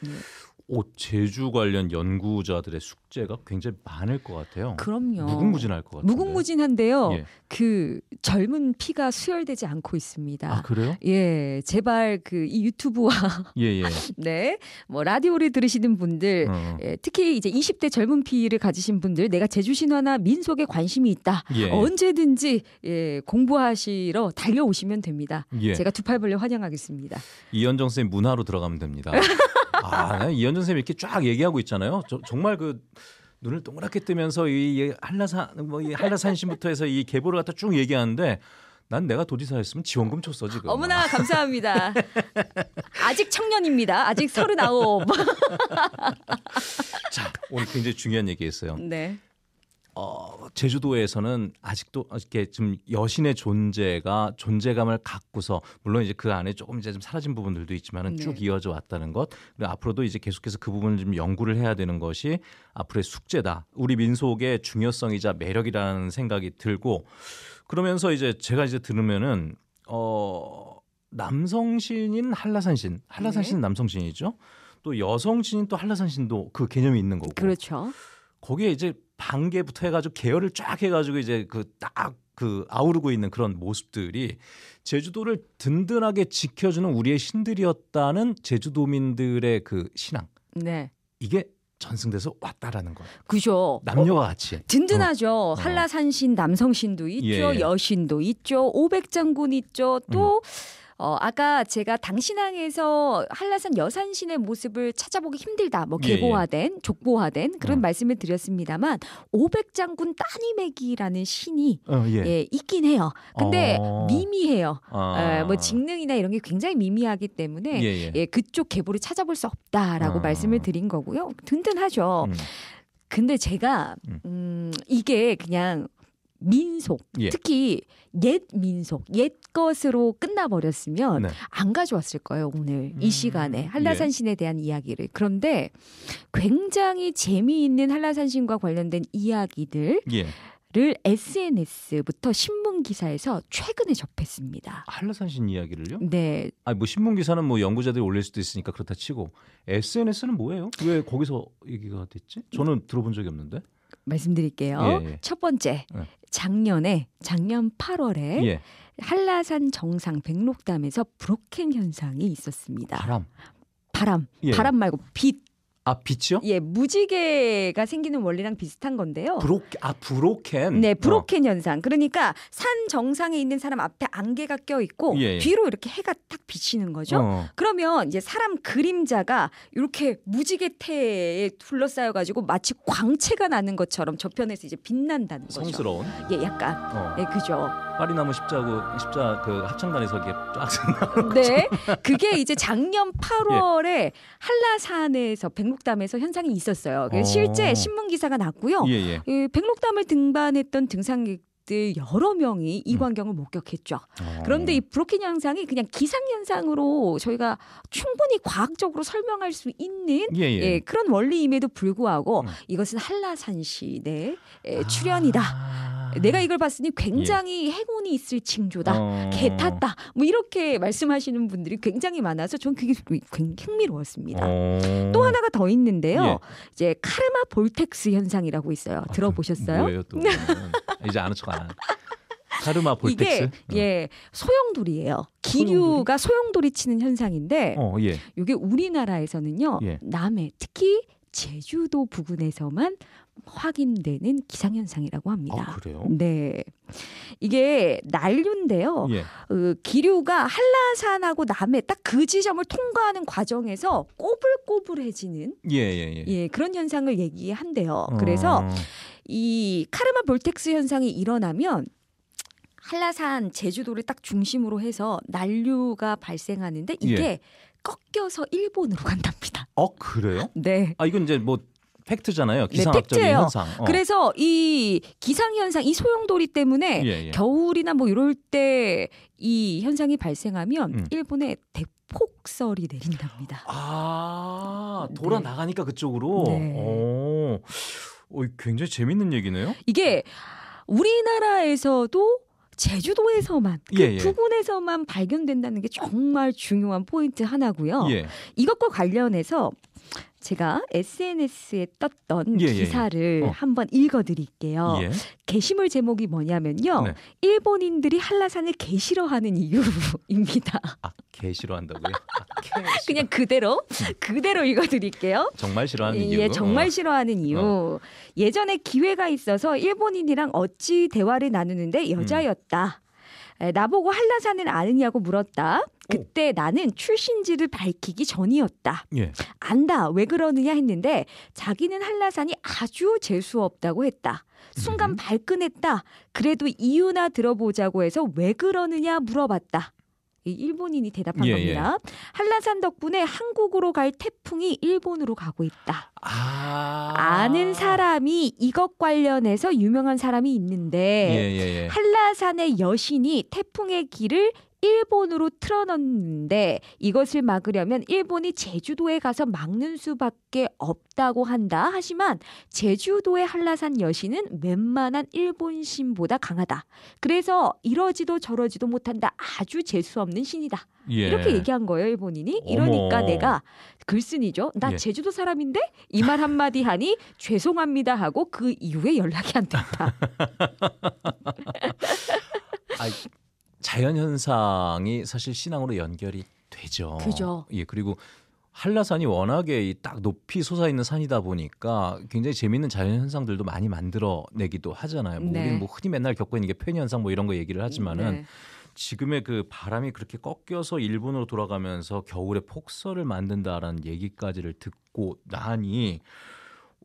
오, 제주 관련 연구자들의 숙제가 굉장히 많을 것 같아요. 그럼요. 무궁무진할 것 같아요. 무궁무진한데요. 예. 그 젊은 피가 수혈되지 않고 있습니다. 아, 그래요? 예. 제발 그 이 유튜브와 예, 예. 네. 뭐 라디오를 들으시는 분들 어. 예, 특히 이제 20대 젊은 피를 가지신 분들 내가 제주 신화나 민속에 관심이 있다. 예. 언제든지 예, 공부하시러 달려오시면 됩니다. 예. 제가 두팔 벌려 환영하겠습니다. 이현정 선생 문화로 들어가면 됩니다. 아, 네. 이현준 쌤이 이렇게 쫙 얘기하고 있잖아요. 저, 정말 그 눈을 동그랗게 뜨면서 이 한라산 뭐 이 한라산 신부터 해서 이 계보를 갖다 쭉 얘기하는데 난 내가 도지사였으면 지원금 줬어 지금. 어머나 감사합니다. 아직 청년입니다. 아직 서른아홉. 자 오늘 굉장히 중요한 얘기했어요. 네. 어, 제주도에서는 아직도 이렇게 좀 여신의 존재가 존재감을 갖고서 물론 이제 그 안에 조금 이제 좀 사라진 부분들도 있지만은 네. 쭉 이어져 왔다는 것 그리고 앞으로도 이제 계속해서 그 부분을 좀 연구를 해야 되는 것이 앞으로의 숙제다 우리 민속의 중요성이자 매력이라는 생각이 들고 그러면서 이제 제가 이제 들으면은 어 남성 신인 한라산 신 한라산 신 네. 남성 신이죠 또 여성 신인 또 한라산 신도 그 개념이 있는 거고 그렇죠. 거기에 이제 반개부터 해가지고 계열을 쫙 해가지고 이제 그 딱그 그 아우르고 있는 그런 모습들이 제주도를 든든하게 지켜주는 우리의 신들이었다는 제주도민들의 그 신앙. 네. 이게 전승돼서 왔다라는 거예요. 그죠. 남녀와 어, 같이. 든든하죠. 어. 어. 한라산신, 남성신도 있죠. 예, 예. 여신도 있죠. 오백장군 있죠. 또 음. 어, 아까 제가 당신항에서 한라산 여산신의 모습을 찾아보기 힘들다, 뭐 개보화된, 예. 예. 족보화된 그런 어. 말씀을 드렸습니다만 오백장군 따님에기라는 신이 어, 예. 예. 있긴 해요. 근데 어. 미미해요. 에, 아. 예, 뭐 직능이나 이런 게 굉장히 미미하기 때문에 예, 예. 예 그쪽 계보를 찾아볼 수 없다라고 아. 말씀을 드린 거고요. 든든하죠. 음. 근데 제가 음, 음 이게 그냥 민속 예. 특히 옛 민속 옛 것으로 끝나버렸으면 네. 안 가져왔을 거예요 오늘 음. 이 시간에 한라산 신에 예. 대한 이야기를 그런데 굉장히 재미있는 한라산 신과 관련된 이야기들 예. SNS부터 신문 기사에서 최근에 접했습니다. 아, 한라산신 이야기를요? 네. 아 뭐 신문 기사는 뭐 연구자들이 올릴 수도 있으니까 그렇다 치고 SNS는 뭐예요? 왜 거기서 얘기가 됐지? 저는 들어본 적이 없는데. 말씀드릴게요. 예, 예. 첫 번째, 예. 작년에 작년 8월에 예. 한라산 정상 백록담에서 브로켄 현상이 있었습니다. 바람. 바람, 예. 바람 말고 빛. 아 빛이요? 예, 무지개가 생기는 원리랑 비슷한 건데요. 브로 아 브로켄. 네, 어. 브로켄 어. 현상. 그러니까 산 정상에 있는 사람 앞에 안개가 껴 있고 예, 예, 뒤로 이렇게 해가 딱 비치는 거죠. 어. 그러면 이제 사람 그림자가 이렇게 무지개 태에 둘러싸여 가지고 마치 광채가 나는 것처럼 저편에서 이제 빛난다는 거죠. 성스러운. 예, 약간. 어. 예, 그죠. 파리나무 십자고 십자 그 합창단에서 이게 쫙 나오는 네, 그게 이제 작년 8월에 예. 한라산에서 백목 백록담에서 현상이 있었어요. 어. 실제 신문 기사가 났고요. 예, 예. 이 백록담을 등반했던 등산객 여러 명이 이 음. 광경을 음. 목격했죠. 어. 그런데 이 브로킹 현상이 그냥 기상 현상으로 저희가 충분히 과학적으로 설명할 수 있는 예, 예. 예, 그런 원리임에도 불구하고 음. 이것은 한라산시 내 아. 출현이다. 아. 내가 이걸 봤으니 굉장히 예. 행운이 있을 징조다. 어. 개 탔다. 뭐 이렇게 말씀하시는 분들이 굉장히 많아서 전 그게 굉장히 흥미로웠습니다. 어. 또 하나가 더 있는데요. 예. 이제 카르마 볼텍스 현상이라고 있어요. 아, 들어보셨어요? 뭐예요, 또. 이제 아는 척안 카르마 볼텍스. 이게 어. 예 소용돌이에요. 기류가 소용돌이, 소용돌이 치는 현상인데 어, 예. 이게 우리나라에서는요. 예. 남해 특히 제주도 부근에서만 확인되는 기상현상이라고 합니다. 아, 그래요? 네. 이게 난류인데요. 예. 그 기류가 한라산하고 남해 딱 그 지점을 통과하는 과정에서 꼬불꼬불해지는 예, 예, 예. 예 그런 현상을 얘기한대요. 어. 그래서 이 카르마 볼텍스 현상이 일어나면 한라산 제주도를 딱 중심으로 해서 난류가 발생하는데 이게 예. 꺾여서 일본으로 간답니다. 어 그래요? 네. 아 이건 이제 뭐 팩트잖아요. 네, 기상학적인 네, 현상. 어. 그래서 이 기상 현상, 이 소용돌이 때문에 예, 예. 겨울이나 뭐 이럴 때 이 현상이 발생하면 음. 일본에 폭설이 내린답니다. 아 돌아 나가니까 그쪽으로. 네. 오, 어, 굉장히 재밌는 얘기네요. 이게 우리나라에서도 제주도에서만 그 예, 예. 부근에서만 발견된다는 게 정말 중요한 포인트 하나고요. 예. 이것과 관련해서 제가 SNS에 떴던 예, 예, 예. 기사를 예. 어. 한번 읽어드릴게요. 예. 게시물 제목이 뭐냐면요. 네. 일본인들이 한라산을 개시로하는 이유입니다. 아, 개 싫어한다고요? 아, 그냥 그대로 음. 그대로 읽어드릴게요. 정말 싫어하는 이유. 예, 정말 어. 싫어하는 이유. 어. 예전에 기회가 있어서 일본인이랑 어찌 대화를 나누는데 여자였다. 음. 나보고 한라산을 아느냐고 물었다. 그때 오. 나는 출신지를 밝히기 전이었다. 예. 안다. 왜 그러느냐 했는데 자기는 한라산이 아주 재수 없다고 했다. 순간 음. 발끈했다. 그래도 이유나 들어보자고 해서 왜 그러느냐 물어봤다. 일본인이 대답한 예, 겁니다. 예. 한라산 덕분에 한국으로 갈 태풍이 일본으로 가고 있다. 아~ 아는 사람이 이것 관련해서 유명한 사람이 있는데 예, 예, 예. 한라산의 여신이 태풍의 길을 일본으로 틀어넣는데 이것을 막으려면 일본이 제주도에 가서 막는 수밖에 없다고 한다. 하지만 제주도의 한라산 여신은 웬만한 일본 신보다 강하다. 그래서 이러지도 저러지도 못한다. 아주 재수 없는 신이다. 예. 이렇게 얘기한 거예요 일본인이 이러니까 어머. 내가 글쓴이죠 나 예. 제주도 사람인데 이 말 한마디 하니 죄송합니다 하고 그 이후에 연락이 안됐다 아, 자연 현상이 사실 신앙으로 연결이 되죠. 그죠. 예, 그리고 한라산이 워낙에 딱 높이 솟아 있는 산이다 보니까 굉장히 재미있는 자연 현상들도 많이 만들어내기도 하잖아요. 뭐 네. 우리는 뭐 흔히 맨날 겪고 있는 게편현 현상 뭐 이런 거 얘기를 하지만은 네. 지금의 그 바람이 그렇게 꺾여서 일본으로 돌아가면서 겨울에 폭설을 만든다라는 얘기까지를 듣고 나니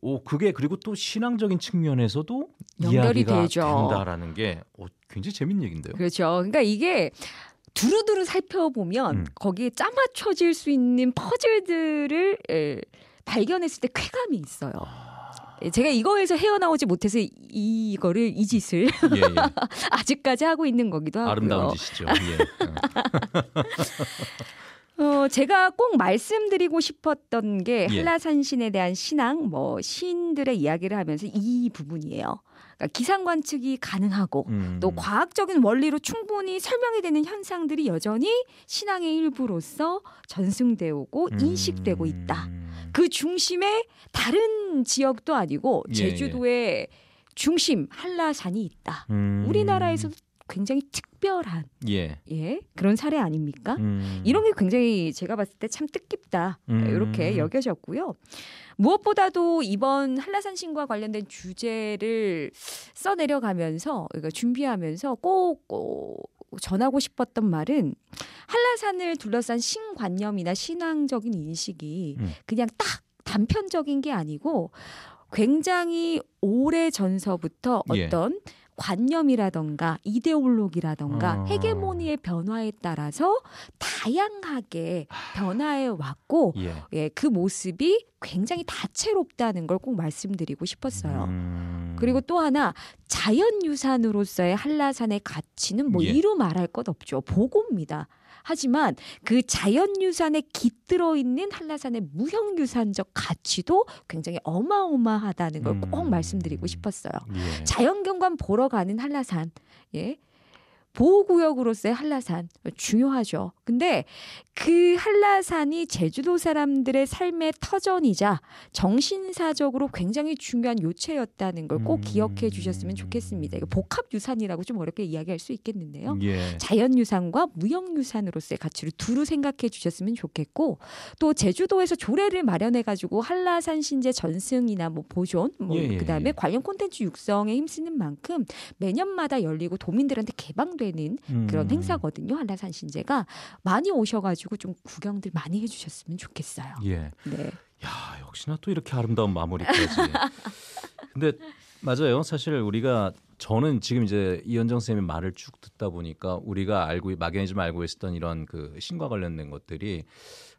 오 그게 그리고 또 신앙적인 측면에서도 연결이 되죠. 된다라는 게 오, 어, 굉장히 재밌는 얘기인데요. 그렇죠. 그러니까 이게 두루두루 살펴보면 음. 거기에 짜맞춰질 수 있는 퍼즐들을 에, 예, 발견했을 때 쾌감이 있어요. 아... 예, 제가 이거에서 헤어나오지 못해서 이거를 이 짓을 예, 예. 아직까지 하고 있는 거기도 하고요. 아름다운 짓이죠. 예. 어. 어, 제가 꼭 말씀드리고 싶었던 게 예. 한라산신에 대한 신앙, 뭐신들의 이야기를 하면서 이 부분이에요. 그러니까 기상 관측이 가능하고 음. 또 과학적인 원리로 충분히 설명이 되는 현상들이 여전히 신앙의 일부로서 전승되고 음. 인식되고 있다. 그 중심에 다른 지역도 아니고 예, 예. 제주도의 중심 한라산이 있다. 음. 우리나라에서도 굉장히 특별한 예, 예 그런 사례 아닙니까? 음. 이런 게 굉장히 제가 봤을 때 참 뜻깊다 음. 이렇게 여겨졌고요. 무엇보다도 이번 한라산 신과 관련된 주제를 써내려가면서 그러니 준비하면서 꼭, 꼭 어, 전하고 싶었던 말은 한라산을 둘러싼 신관념이나 신앙적인 인식이 음. 그냥 딱 단편적인 게 아니고 굉장히 오래 전서부터 예. 어떤 예. 관념이라던가 이데올로기라던가 어. 헤게모니의 변화에 따라서 다양하게 변화해 왔고 예. 예. 그 모습이 굉장히 다채롭다는 걸 꼭 말씀드리고 싶었어요. 음. 그리고 또 하나 자연유산으로서의 한라산의 가치는 뭐 예. 이루 말할 것 없죠. 보고입니다. 하지만 그 자연유산에 깃들어 있는 한라산의 무형유산적 가치도 굉장히 어마어마하다는 걸꼭 음. 말씀드리고 싶었어요. 예. 자연경관 보러 가는 한라산. 예. 보호구역으로서의 한라산 중요하죠. 근데 그 한라산이 제주도 사람들의 삶의 터전이자 정신사적으로 굉장히 중요한 요체였다는 걸꼭 음. 기억해 주셨으면 좋겠습니다. 이거 복합유산이라고 좀 어렵게 이야기할 수 있겠는데요. 예. 자연유산과 무형유산으로서의 가치를 두루 생각해 주셨으면 좋겠고 또 제주도에서 조례를 마련해 가지고 한라산 신제 전승이나 뭐 보존 뭐 예. 예 그다음에 예. 관련 콘텐츠 육성에 힘쓰는 만큼 매년마다 열리고 도민들한테 개방돼 되는 음. 그런 행사거든요. 한라산 신제가 많이 오셔가지고 좀 구경들 많이 해주셨으면 좋겠어요. 예. 네. 야 역시나 또 이렇게 아름다운 마무리까지. 근데 맞아요. 사실 우리가 저는 지금 이제 이현정 쌤의 말을 쭉 듣다 보니까 우리가 알고 막연히 좀 알고 있었던 이런 그 신과 관련된 것들이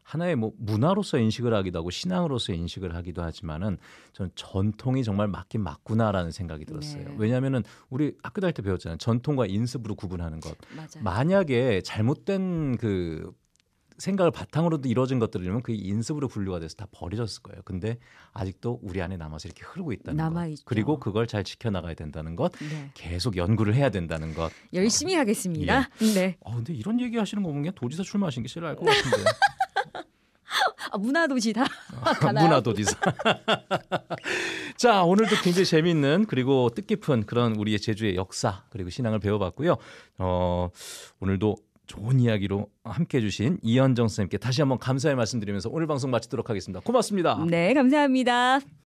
하나의 뭐 문화로서 인식을 하기도 하고 신앙으로서 인식을 하기도 하지만은 전 전통이 정말 맞긴 맞구나라는 생각이 들었어요. 네. 왜냐하면은 우리 학교 다닐 때 배웠잖아요. 전통과 인습으로 구분하는 것. 맞아요. 만약에 잘못된 그 생각을 바탕으로 도 이루어진 것들이면 그 인습으로 분류가 돼서 다 버려졌을 거예요. 근데 아직도 우리 안에 남아서 이렇게 흐르고 있다는 남아있죠. 그리고 그걸 잘 지켜나가야 된다는 것. 네. 계속 연구를 해야 된다는 것. 열심히 어. 하겠습니다. 예. 네. 아, 근데 이런 얘기 하시는 거 보면 도지사 출마하시는게 싫어할 것 같은데. 아, 문화도시다. 아, 문화도지사. 자, 오늘도 굉장히 재미있는 그리고 뜻깊은 그런 우리의 제주의 역사 그리고 신앙을 배워봤고요. 어, 오늘도 좋은 이야기로 함께 해주신 이현정 선생님께 다시 한번 감사의 말씀드리면서 오늘 방송 마치도록 하겠습니다. 고맙습니다. 네, 감사합니다.